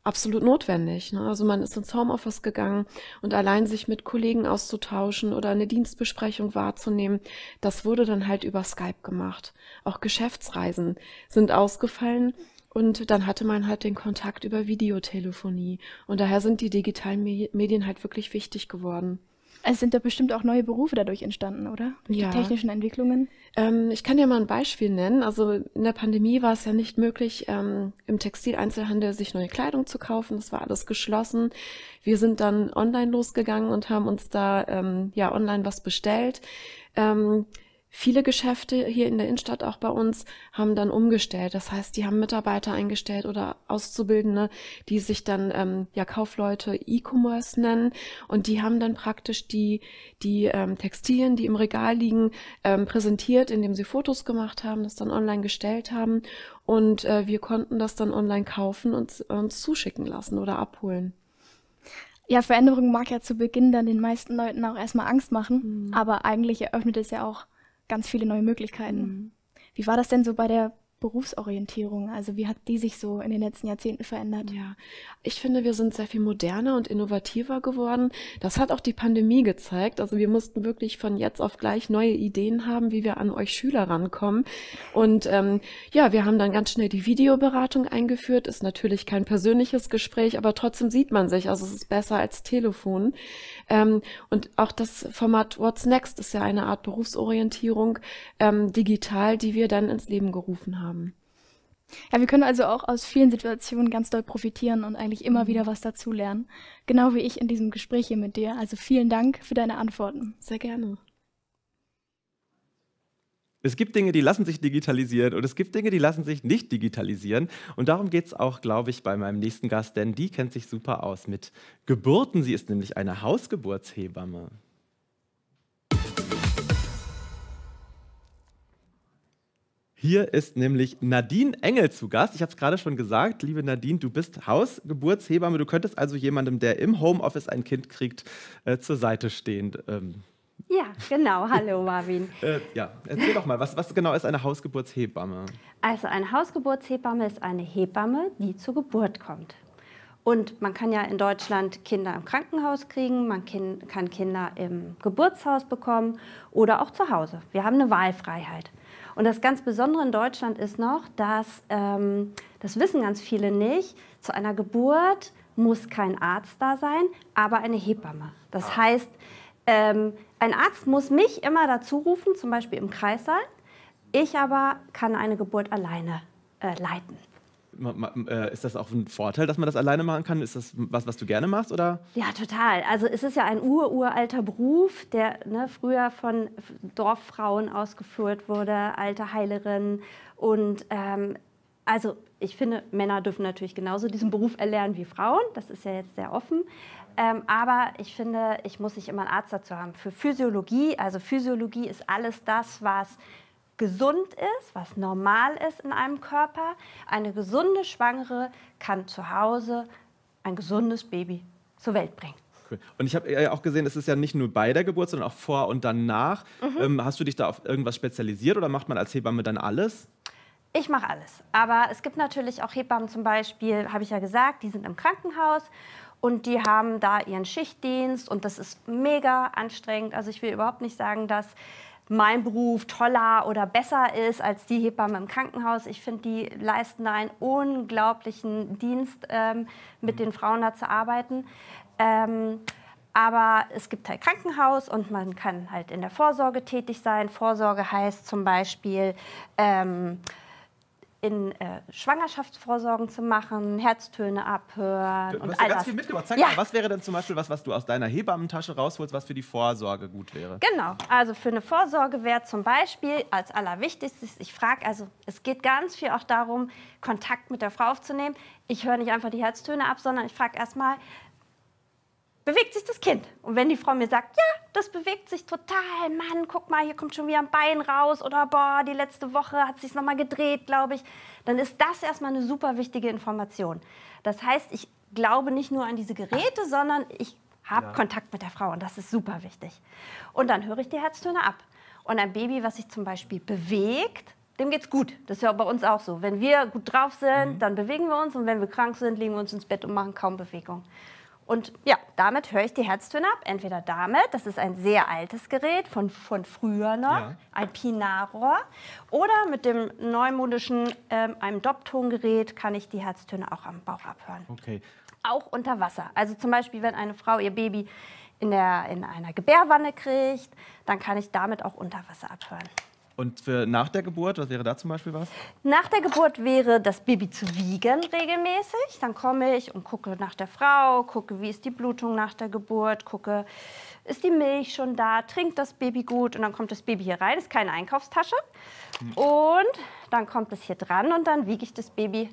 absolut notwendig. Ne? Also man ist ins Homeoffice gegangen und allein sich mit Kollegen auszutauschen oder eine Dienstbesprechung wahrzunehmen, das wurde dann halt über Skype gemacht. Auch Geschäftsreisen sind ausgefallen und dann hatte man halt den Kontakt über Videotelefonie. Und daher sind die digitalen Medien halt wirklich wichtig geworden. Also sind da bestimmt auch neue Berufe dadurch entstanden, oder? Durch ja. die technischen Entwicklungen? Ähm, ich kann dir mal ein Beispiel nennen. Also in der Pandemie war es ja nicht möglich, ähm, im Textileinzelhandel sich neue Kleidung zu kaufen. Das war alles geschlossen. Wir sind dann online losgegangen und haben uns da ähm, ja online was bestellt. Ähm, Viele Geschäfte hier in der Innenstadt, auch bei uns, haben dann umgestellt. Das heißt, die haben Mitarbeiter eingestellt oder Auszubildende, die sich dann ähm, ja Kaufleute E-Commerce nennen und die haben dann praktisch die, die ähm, Textilien, die im Regal liegen, ähm, präsentiert, indem sie Fotos gemacht haben, das dann online gestellt haben und äh, wir konnten das dann online kaufen und uns zuschicken lassen oder abholen. Ja, Veränderung mag ja zu Beginn dann den meisten Leuten auch erstmal Angst machen, mhm. aber eigentlich eröffnet es ja auch ganz viele neue Möglichkeiten. Mhm. Wie war das denn so bei der Berufsorientierung? Also wie hat die sich so in den letzten Jahrzehnten verändert? Ja, ich finde, wir sind sehr viel moderner und innovativer geworden. Das hat auch die Pandemie gezeigt. Also wir mussten wirklich von jetzt auf gleich neue Ideen haben, wie wir an euch Schüler rankommen. Und ähm, ja, wir haben dann ganz schnell die Videoberatung eingeführt. Ist natürlich kein persönliches Gespräch, aber trotzdem sieht man sich. Also es ist besser als Telefon. Ähm, und auch das Format What's Next ist ja eine Art Berufsorientierung ähm, digital, die wir dann ins Leben gerufen haben. Ja, wir können also auch aus vielen Situationen ganz doll profitieren und eigentlich immer mhm. wieder was dazulernen. Genau wie ich in diesem Gespräch hier mit dir. Also vielen Dank für deine Antworten. Sehr gerne. Es gibt Dinge, die lassen sich digitalisieren und es gibt Dinge, die lassen sich nicht digitalisieren. Und darum geht es auch, glaube ich, bei meinem nächsten Gast, denn die kennt sich super aus mit Geburten. Sie ist nämlich eine Hausgeburtshebamme. Hier ist nämlich Nadine Engel zu Gast. Ich habe es gerade schon gesagt, liebe Nadine, du bist Hausgeburtshebamme. Du könntest also jemandem, der im Homeoffice ein Kind kriegt, äh, zur Seite stehen. Ähm, ja, genau. Hallo Marvin. [laughs] äh, ja, erzähl doch mal, was, was genau ist eine Hausgeburtshebamme? Also eine Hausgeburtshebamme ist eine Hebamme, die zur Geburt kommt. Und man kann ja in Deutschland Kinder im Krankenhaus kriegen, man kann Kinder im Geburtshaus bekommen oder auch zu Hause. Wir haben eine Wahlfreiheit. Und das ganz Besondere in Deutschland ist noch, dass, ähm, das wissen ganz viele nicht, zu einer Geburt muss kein Arzt da sein, aber eine Hebamme. Das ah. heißt, ähm, ein Arzt muss mich immer dazu rufen, zum Beispiel im Kreissaal. Ich aber kann eine Geburt alleine äh, leiten. Äh, ist das auch ein Vorteil, dass man das alleine machen kann? Ist das was, was du gerne machst? Oder? Ja, total. Also es ist ja ein ururalter Beruf, der ne, früher von Dorffrauen ausgeführt wurde, alte Heilerinnen. Und ähm, also ich finde, Männer dürfen natürlich genauso diesen Beruf erlernen wie Frauen. Das ist ja jetzt sehr offen. Ähm, aber ich finde, ich muss nicht immer einen Arzt dazu haben. Für Physiologie, also Physiologie ist alles das, was gesund ist, was normal ist in einem Körper. Eine gesunde Schwangere kann zu Hause ein gesundes Baby zur Welt bringen. Und ich habe ja auch gesehen, es ist ja nicht nur bei der Geburt, sondern auch vor und danach. Mhm. Ähm, hast du dich da auf irgendwas spezialisiert oder macht man als Hebamme dann alles? Ich mache alles. Aber es gibt natürlich auch Hebammen zum Beispiel, habe ich ja gesagt, die sind im Krankenhaus und die haben da ihren Schichtdienst und das ist mega anstrengend. Also ich will überhaupt nicht sagen, dass mein Beruf toller oder besser ist als die Hebamme im Krankenhaus. Ich finde, die leisten da einen unglaublichen Dienst, ähm, mit den Frauen da zu arbeiten. Ähm, aber es gibt halt Krankenhaus und man kann halt in der Vorsorge tätig sein. Vorsorge heißt zum Beispiel ähm, in äh, Schwangerschaftsvorsorgen zu machen, Herztöne abhören. Du, und hast all ganz das. viel mitgebracht. Zeig ja. mal, was wäre denn zum Beispiel was, was du aus deiner Hebammentasche rausholst, was für die Vorsorge gut wäre? Genau, also für eine Vorsorge wäre zum Beispiel als allerwichtigstes, ich frage, also es geht ganz viel auch darum, Kontakt mit der Frau aufzunehmen. Ich höre nicht einfach die Herztöne ab, sondern ich frage erstmal, bewegt sich das Kind. Und wenn die Frau mir sagt, ja, das bewegt sich total, Mann, guck mal, hier kommt schon wieder ein Bein raus oder boah, die letzte Woche hat sich noch mal gedreht, glaube ich, dann ist das erstmal eine super wichtige Information. Das heißt, ich glaube nicht nur an diese Geräte, sondern ich habe ja. Kontakt mit der Frau und das ist super wichtig. Und dann höre ich die Herztöne ab. Und ein Baby, was sich zum Beispiel bewegt, dem geht's gut. Das ist ja bei uns auch so. Wenn wir gut drauf sind, mhm. dann bewegen wir uns und wenn wir krank sind, legen wir uns ins Bett und machen kaum Bewegung. Und ja, damit höre ich die Herztöne ab. Entweder damit, das ist ein sehr altes Gerät von, von früher noch, ja. ein Pinarrohr, oder mit dem neumodischen, ähm, einem Doptongerät, kann ich die Herztöne auch am Bauch abhören. Okay. Auch unter Wasser. Also zum Beispiel, wenn eine Frau ihr Baby in, der, in einer Gebärwanne kriegt, dann kann ich damit auch unter Wasser abhören. Und für nach der Geburt, was wäre da zum Beispiel was? Nach der Geburt wäre das Baby zu wiegen regelmäßig. Dann komme ich und gucke nach der Frau, gucke, wie ist die Blutung nach der Geburt, gucke, ist die Milch schon da, trinkt das Baby gut und dann kommt das Baby hier rein, ist keine Einkaufstasche. Hm. Und dann kommt es hier dran und dann wiege ich das Baby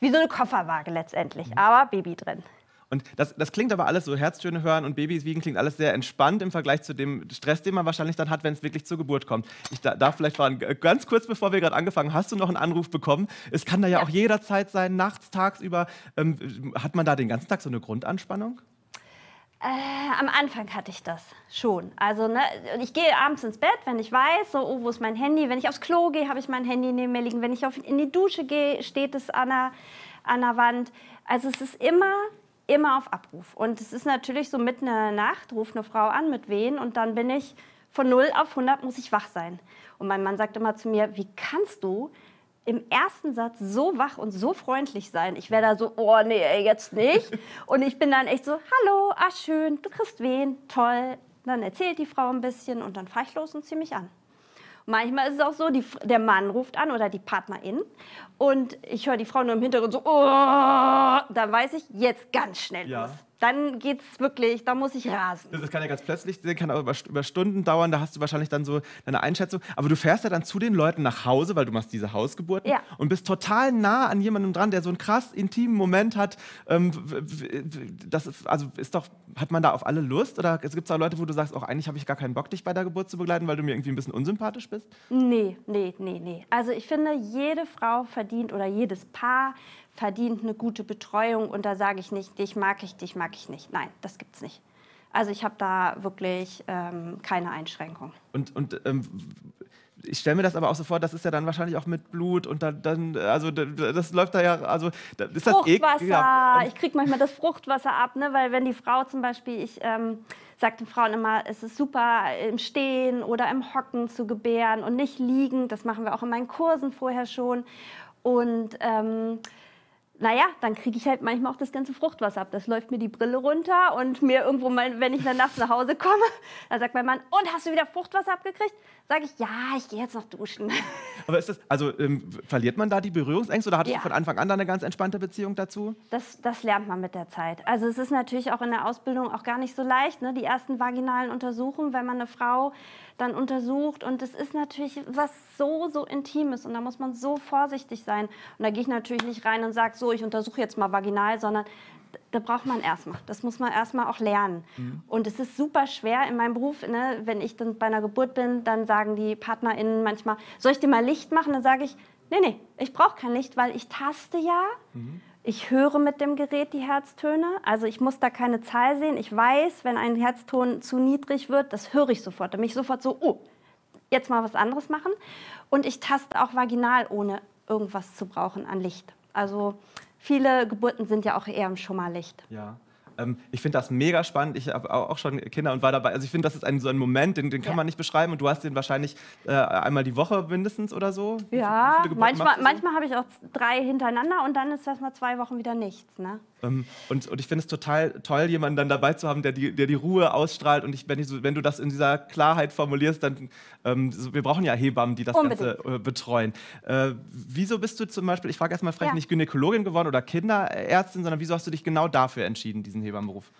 wie so eine Kofferwaage letztendlich, hm. aber Baby drin. Und das, das klingt aber alles so, Herztöne hören und Babys wiegen klingt alles sehr entspannt im Vergleich zu dem Stress, den man wahrscheinlich dann hat, wenn es wirklich zur Geburt kommt. Ich darf vielleicht fragen, äh, ganz kurz bevor wir gerade angefangen, hast du noch einen Anruf bekommen? Es kann da ja, ja. auch jederzeit sein, nachts, tagsüber. Ähm, hat man da den ganzen Tag so eine Grundanspannung? Äh, am Anfang hatte ich das schon. Also ne, ich gehe abends ins Bett, wenn ich weiß, so, oh, wo ist mein Handy? Wenn ich aufs Klo gehe, habe ich mein Handy neben mir liegen. Wenn ich auf, in die Dusche gehe, steht es an der, an der Wand. Also es ist immer immer auf Abruf. Und es ist natürlich so mitten in der Nacht, ruft eine Frau an, mit wen? Und dann bin ich von 0 auf 100 muss ich wach sein. Und mein Mann sagt immer zu mir, wie kannst du im ersten Satz so wach und so freundlich sein. Ich wäre da so, oh nee, jetzt nicht. [laughs] Und ich bin dann echt so, hallo, ah schön, du kriegst wen, toll. Dann erzählt die Frau ein bisschen und dann fahre ich los und ziehe mich an. Manchmal ist es auch so, die, der Mann ruft an oder die Partnerin und ich höre die Frau nur im Hintergrund so, oh, da weiß ich, jetzt ganz schnell ja. los dann geht es wirklich, da muss ich rasen. Das kann ja ganz plötzlich, das kann auch über, über, Stunden dauern, da hast du wahrscheinlich dann so deine Einschätzung. Aber du fährst ja dann zu den Leuten nach Hause, weil du machst diese Hausgeburten ja. und bist total nah an jemandem dran, der so einen krass intimen Moment hat. Ähm, das ist, also ist doch, hat man da auf alle Lust? Oder es gibt auch Leute, wo du sagst, auch eigentlich habe ich gar keinen Bock, dich bei der Geburt zu begleiten, weil du mir irgendwie ein bisschen unsympathisch bist? Nee, nee, nee, nee. Also ich finde, jede Frau verdient oder jedes Paar verdient eine gute Betreuung und da sage ich nicht, dich mag ich, dich mag ich nicht. Nein, das gibt's nicht. Also ich habe da wirklich ähm, keine Einschränkung. Und, und ähm, ich stelle mir das aber auch so vor, das ist ja dann wahrscheinlich auch mit Blut und dann, dann also das läuft da ja, also ist das Fruchtwasser. Ja. Ich kriege manchmal das Fruchtwasser ab, ne? weil wenn die Frau zum Beispiel, ich ähm, sage den Frauen immer, es ist super im Stehen oder im Hocken zu gebären und nicht liegen. Das machen wir auch in meinen Kursen vorher schon. Und ähm, naja, dann kriege ich halt manchmal auch das ganze Fruchtwasser ab. Das läuft mir die Brille runter und mir irgendwo, mal, wenn ich dann nachts nach Hause komme, [laughs] dann sagt mein Mann, und hast du wieder Fruchtwasser abgekriegt? Sage ich, ja, ich gehe jetzt noch duschen. [laughs] Aber ist das, also ähm, verliert man da die Berührungsängste oder hattest ja. du von Anfang an eine ganz entspannte Beziehung dazu? Das, das lernt man mit der Zeit. Also es ist natürlich auch in der Ausbildung auch gar nicht so leicht, ne? die ersten vaginalen Untersuchungen, wenn man eine Frau dann untersucht. Und es ist natürlich was so, so Intimes. Und da muss man so vorsichtig sein. Und da gehe ich natürlich nicht rein und sage, so, ich untersuche jetzt mal vaginal, sondern da braucht man erstmal. Das muss man erstmal auch lernen. Mhm. Und es ist super schwer in meinem Beruf, ne, wenn ich dann bei einer Geburt bin, dann sagen die PartnerInnen manchmal, soll ich dir mal Licht machen? Dann sage ich, nee, nee, ich brauche kein Licht, weil ich taste ja. Mhm. Ich höre mit dem Gerät die Herztöne, also ich muss da keine Zahl sehen. Ich weiß, wenn ein Herzton zu niedrig wird, das höre ich sofort. Da bin ich sofort so, oh, jetzt mal was anderes machen. Und ich taste auch vaginal, ohne irgendwas zu brauchen an Licht. Also viele Geburten sind ja auch eher im Schummerlicht. Ja. Ähm, ich finde das mega spannend. Ich habe auch schon Kinder und war dabei. Also ich finde, das ist ein, so ein Moment, den, den kann ja. man nicht beschreiben. Und du hast den wahrscheinlich äh, einmal die Woche mindestens oder so. Ja, manchmal, manchmal habe ich auch drei hintereinander und dann ist erst mal zwei Wochen wieder nichts. Ne? Ähm, und, und ich finde es total toll, jemanden dann dabei zu haben, der die, der die Ruhe ausstrahlt. Und ich, wenn, ich so, wenn du das in dieser Klarheit formulierst, dann, ähm, wir brauchen ja Hebammen, die das Unbedingt. Ganze äh, betreuen. Äh, wieso bist du zum Beispiel, ich frage erstmal vielleicht ja. nicht Gynäkologin geworden oder Kinderärztin, sondern wieso hast du dich genau dafür entschieden, diesen Hebammenberuf?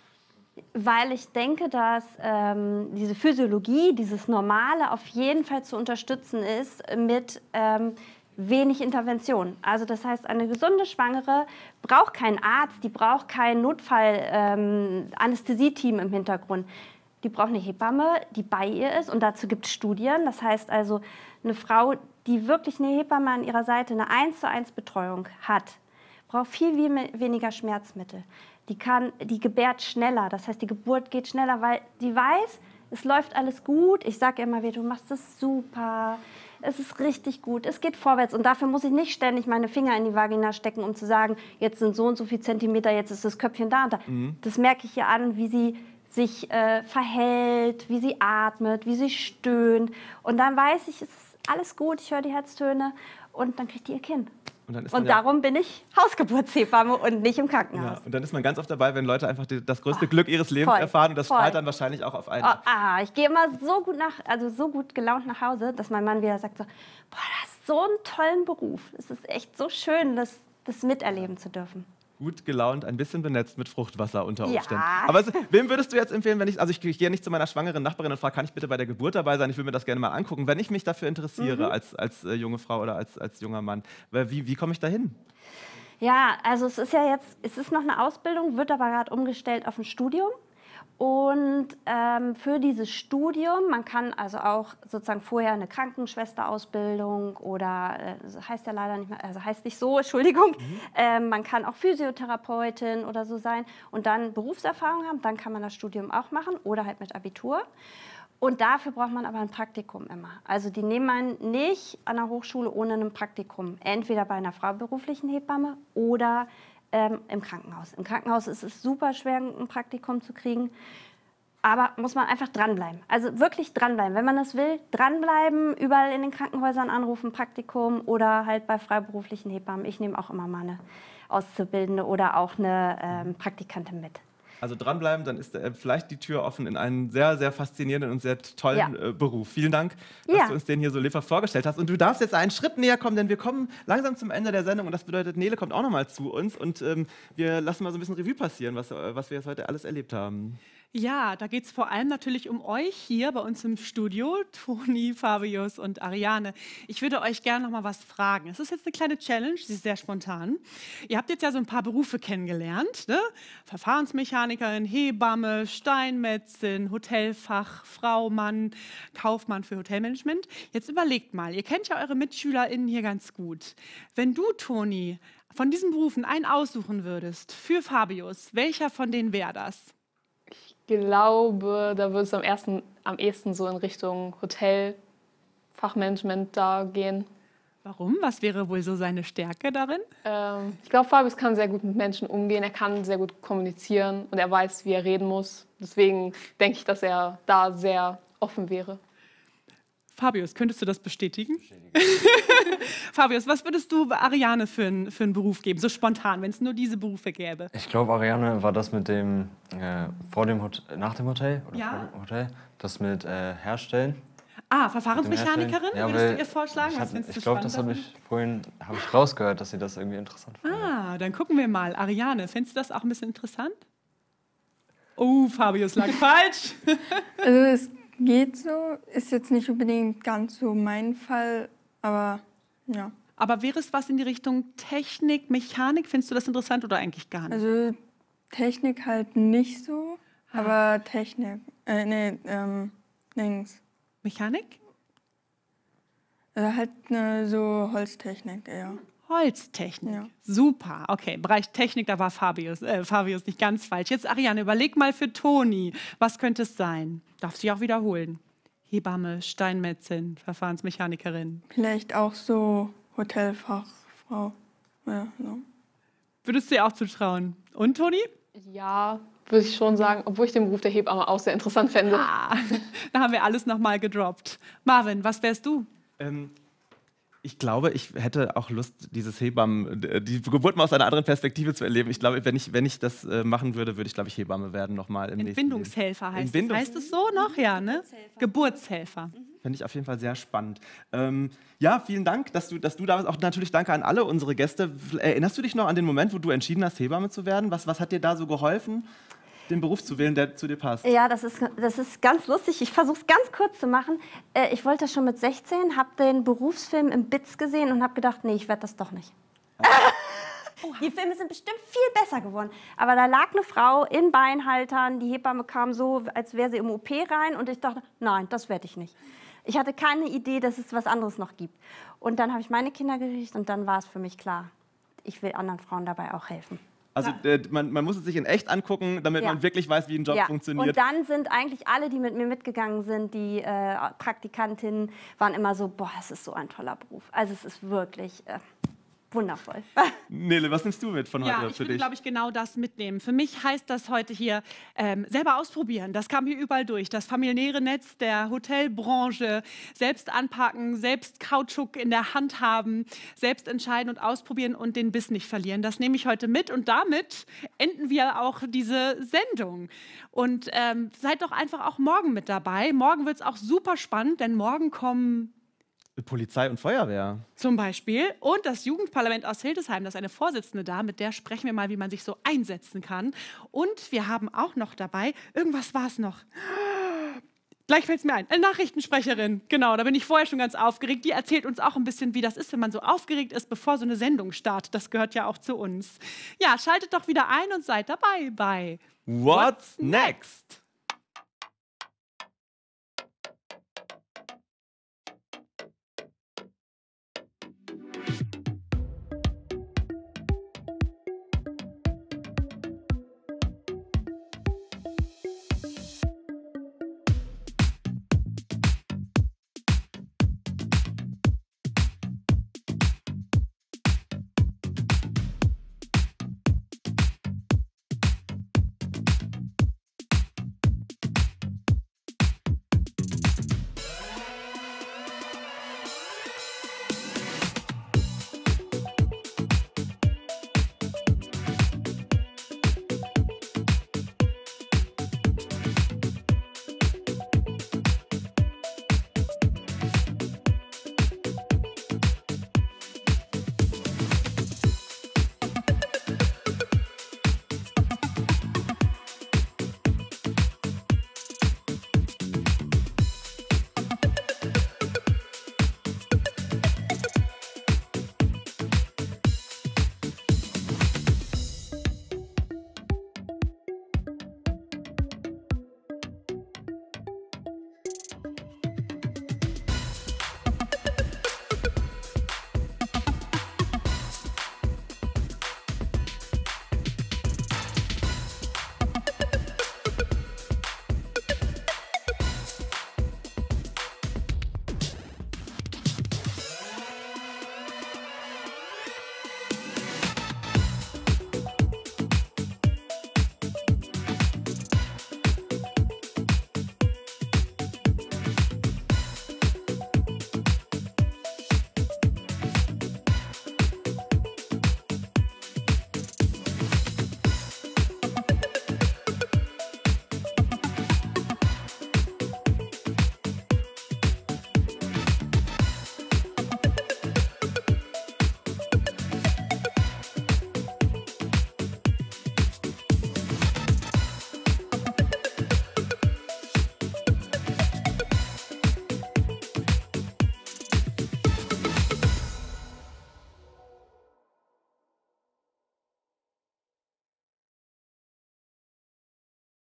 weil ich denke, dass ähm, diese Physiologie, dieses Normale auf jeden Fall zu unterstützen ist mit ähm, wenig Intervention. Also das heißt, eine gesunde Schwangere braucht keinen Arzt, die braucht kein Notfall-Anästhesieteam ähm, im Hintergrund. Die braucht eine Hebamme, die bei ihr ist und dazu gibt es Studien. Das heißt also, eine Frau, die wirklich eine Hebamme an ihrer Seite, eine 1 zu 1 Betreuung hat, braucht viel weniger Schmerzmittel. Die, kann, die gebärt schneller, das heißt, die Geburt geht schneller, weil sie weiß, es läuft alles gut. Ich sage immer wieder, du machst es super es ist richtig gut, es geht vorwärts. Und dafür muss ich nicht ständig meine Finger in die Vagina stecken, um zu sagen, jetzt sind so und so viele Zentimeter, jetzt ist das Köpfchen da und da. Mhm. Das merke ich ihr an, wie sie sich äh, verhält, wie sie atmet, wie sie stöhnt. Und dann weiß ich, es ist alles gut, ich höre die Herztöne und dann kriegt ihr ihr Kind. Und, dann ist und ja darum bin ich Hausgeburtshebamme und nicht im Krankenhaus. Ja, und dann ist man ganz oft dabei, wenn Leute einfach die, das größte oh, Glück ihres Lebens voll, erfahren und das voll. strahlt dann wahrscheinlich auch auf einen. Oh, ah, ich gehe immer so gut nach, also so gut gelaunt nach Hause, dass mein Mann wieder sagt so, boah, das ist so einen tollen Beruf. Es ist echt so schön, das, das miterleben zu dürfen gut gelaunt ein bisschen benetzt mit Fruchtwasser unter Umständen. Ja. Aber also, wem würdest du jetzt empfehlen, wenn ich, also ich, ich gehe nicht zu meiner schwangeren Nachbarin und frage, kann ich bitte bei der Geburt dabei sein? Ich will mir das gerne mal angucken. Wenn ich mich dafür interessiere mhm. als, als äh, junge Frau oder als, als junger Mann, wie, wie komme ich da hin? Ja, also es ist ja jetzt, es ist noch eine Ausbildung, wird aber gerade umgestellt auf ein Studium. Und ähm, für dieses Studium, man kann also auch sozusagen vorher eine Krankenschwesterausbildung oder äh, heißt ja leider nicht mehr, also heißt nicht so, [laughs] Entschuldigung, mhm. ähm, man kann auch Physiotherapeutin oder so sein und dann Berufserfahrung haben, dann kann man das Studium auch machen oder halt mit Abitur. Und dafür braucht man aber ein Praktikum immer. Also die nehmen man nicht an der Hochschule ohne ein Praktikum. Entweder bei einer frauberuflichen Hebamme oder ähm, im Krankenhaus. Im Krankenhaus ist es super schwer, ein Praktikum zu kriegen. Aber muss man einfach dranbleiben. Also wirklich dranbleiben. Wenn man das will, dranbleiben, überall in den Krankenhäusern anrufen, Praktikum oder halt bei freiberuflichen Hebammen. Ich nehme auch immer mal eine Auszubildende oder auch eine ähm, Praktikantin mit. Also dranbleiben, dann ist äh, vielleicht die Tür offen in einen sehr, sehr faszinierenden und sehr tollen ja. Äh, Beruf. Vielen Dank, dass ja. du uns den hier so liefer vorgestellt hast. Und du darfst jetzt einen Schritt näher kommen, denn wir kommen langsam zum Ende der Sendung und das bedeutet, Nele kommt auch nochmal zu uns und ähm, wir lassen mal so ein bisschen Revue passieren, was, äh, was wir jetzt heute alles erlebt haben. Ja, da geht es vor allem natürlich um euch hier bei uns im Studio, [laughs] Toni, Fabius und Ariane. Ich würde euch gerne noch mal was fragen. Es ist jetzt eine kleine Challenge, sie ist sehr spontan. Ihr habt jetzt ja so ein paar Berufe kennengelernt, ne? Verfahrensmechanikerin, Hebamme, Steinmetzin, Frau, Mann, Kaufmann für Hotelmanagement. Jetzt überlegt mal, ihr kennt ja eure MitschülerInnen hier ganz gut. Wenn du, Toni, von diesen Berufen einen aussuchen würdest für Fabius, welcher von denen wäre das? glaube, da würde es am, ersten, am ehesten so in Richtung Hotel, Fachmanagement da gehen. Warum? Was wäre wohl so seine Stärke darin? Ähm, ich glaube, Fabius kann sehr gut mit Menschen umgehen. Er kann sehr gut kommunizieren und er weiß, wie er reden muss. Deswegen denke ich, dass er da sehr offen wäre. Fabius, könntest du das bestätigen? [laughs] Fabius, was würdest du Ariane für, ein, für einen Beruf geben, so spontan, wenn es nur diese Berufe gäbe? Ich glaube, Ariane war das mit dem äh, vor dem nach dem Hotel oder ja. vor dem Hotel, das mit äh, Herstellen. Ah, Verfahrensmechanikerin, ja, würdest du ihr vorschlagen? Ich, ich glaube, das habe ich vorhin hab ich rausgehört, dass sie das irgendwie interessant fand. Ah, dann gucken wir mal. Ariane, findest du das auch ein bisschen interessant? Oh, Fabius lag falsch. [laughs] also es Geht so, ist jetzt nicht unbedingt ganz so mein Fall, aber ja. Aber wäre es was in die Richtung Technik, Mechanik? Findest du das interessant oder eigentlich gar nicht? Also Technik halt nicht so, ah. aber Technik, äh, nee, ähm, links. Mechanik? Also halt ne, so Holztechnik eher. Holztechnik. Ja. Super. Okay, Bereich Technik, da war Fabius, äh, Fabius nicht ganz falsch. Jetzt Ariane, überleg mal für Toni, was könnte es sein? Darfst dich auch wiederholen. Hebamme, Steinmetzin, Verfahrensmechanikerin. Vielleicht auch so Hotelfachfrau. Ja, so. Würdest du dir auch zutrauen? Und Toni? Ja, würde ich schon sagen, obwohl ich den Beruf der Hebamme auch sehr interessant fände. Ah, [laughs] da haben wir alles nochmal gedroppt. Marvin, was wärst du? Ähm, ich glaube, ich hätte auch Lust, dieses Hebammen, äh, die Geburt mal aus einer anderen Perspektive zu erleben. Ich glaube, wenn ich, wenn ich das äh, machen würde, würde ich, glaube ich, Hebamme werden nochmal im Entbindungshelfer nächsten Leben. heißt Entbindungs es. Heißt es so noch? Ja, ne? Geburtshelfer. Mhm. Finde ich auf jeden Fall sehr spannend. Ähm, ja, vielen Dank, dass du, dass du da warst. Auch natürlich danke an alle unsere Gäste. Erinnerst du dich noch an den Moment, wo du entschieden hast, Hebamme zu werden? Was, was hat dir da so geholfen? den Beruf zu wählen, der zu dir passt. Ja, das ist, das ist ganz lustig. Ich versuche es ganz kurz zu machen. Äh, ich wollte das schon mit 16, habe den Berufsfilm im BITS gesehen und habe gedacht, nee, ich werde das doch nicht. Okay. [laughs] Die Filme sind bestimmt viel besser geworden. Aber da lag eine Frau in Beinhaltern, die Hebamme kam so, als wäre sie im OP rein und ich dachte, nein, das werde ich nicht. Ich hatte keine Idee, dass es was anderes noch gibt. Und dann habe ich meine Kinder gerichtet und dann war es für mich klar, ich will anderen Frauen dabei auch helfen. Also ja. äh, man, man, muss es sich in echt angucken, damit ja. man wirklich weiß, wie ein Job ja. funktioniert. Und dann sind eigentlich alle, die mit mir mitgegangen sind, die äh, Praktikantinnen, waren immer so, boah, es ist so ein toller Beruf. Also es ist wirklich... Äh Wundervoll. Nele, was nimmst du mit von heute ja, für dich? Ich würde, glaube ich, genau das mitnehmen. Für mich heißt das heute hier ähm, selber ausprobieren. Das kam hier überall durch. Das familiäre Netz der Hotelbranche, selbst anpacken, selbst Kautschuk in der Hand haben, selbst entscheiden und ausprobieren und den Biss nicht verlieren. Das nehme ich heute mit und damit enden wir auch diese Sendung. Und ähm, seid doch einfach auch morgen mit dabei. Morgen wird es auch super spannend, denn morgen kommen Polizei und Feuerwehr. Zum Beispiel. Und das Jugendparlament aus Hildesheim, das ist eine Vorsitzende da, mit der sprechen wir mal, wie man sich so einsetzen kann. Und wir haben auch noch dabei, irgendwas war es noch. Gleich fällt es mir ein. Eine Nachrichtensprecherin, genau, da bin ich vorher schon ganz aufgeregt. Die erzählt uns auch ein bisschen, wie das ist, wenn man so aufgeregt ist, bevor so eine Sendung startet. Das gehört ja auch zu uns. Ja, schaltet doch wieder ein und seid dabei bei What's, What's next? next?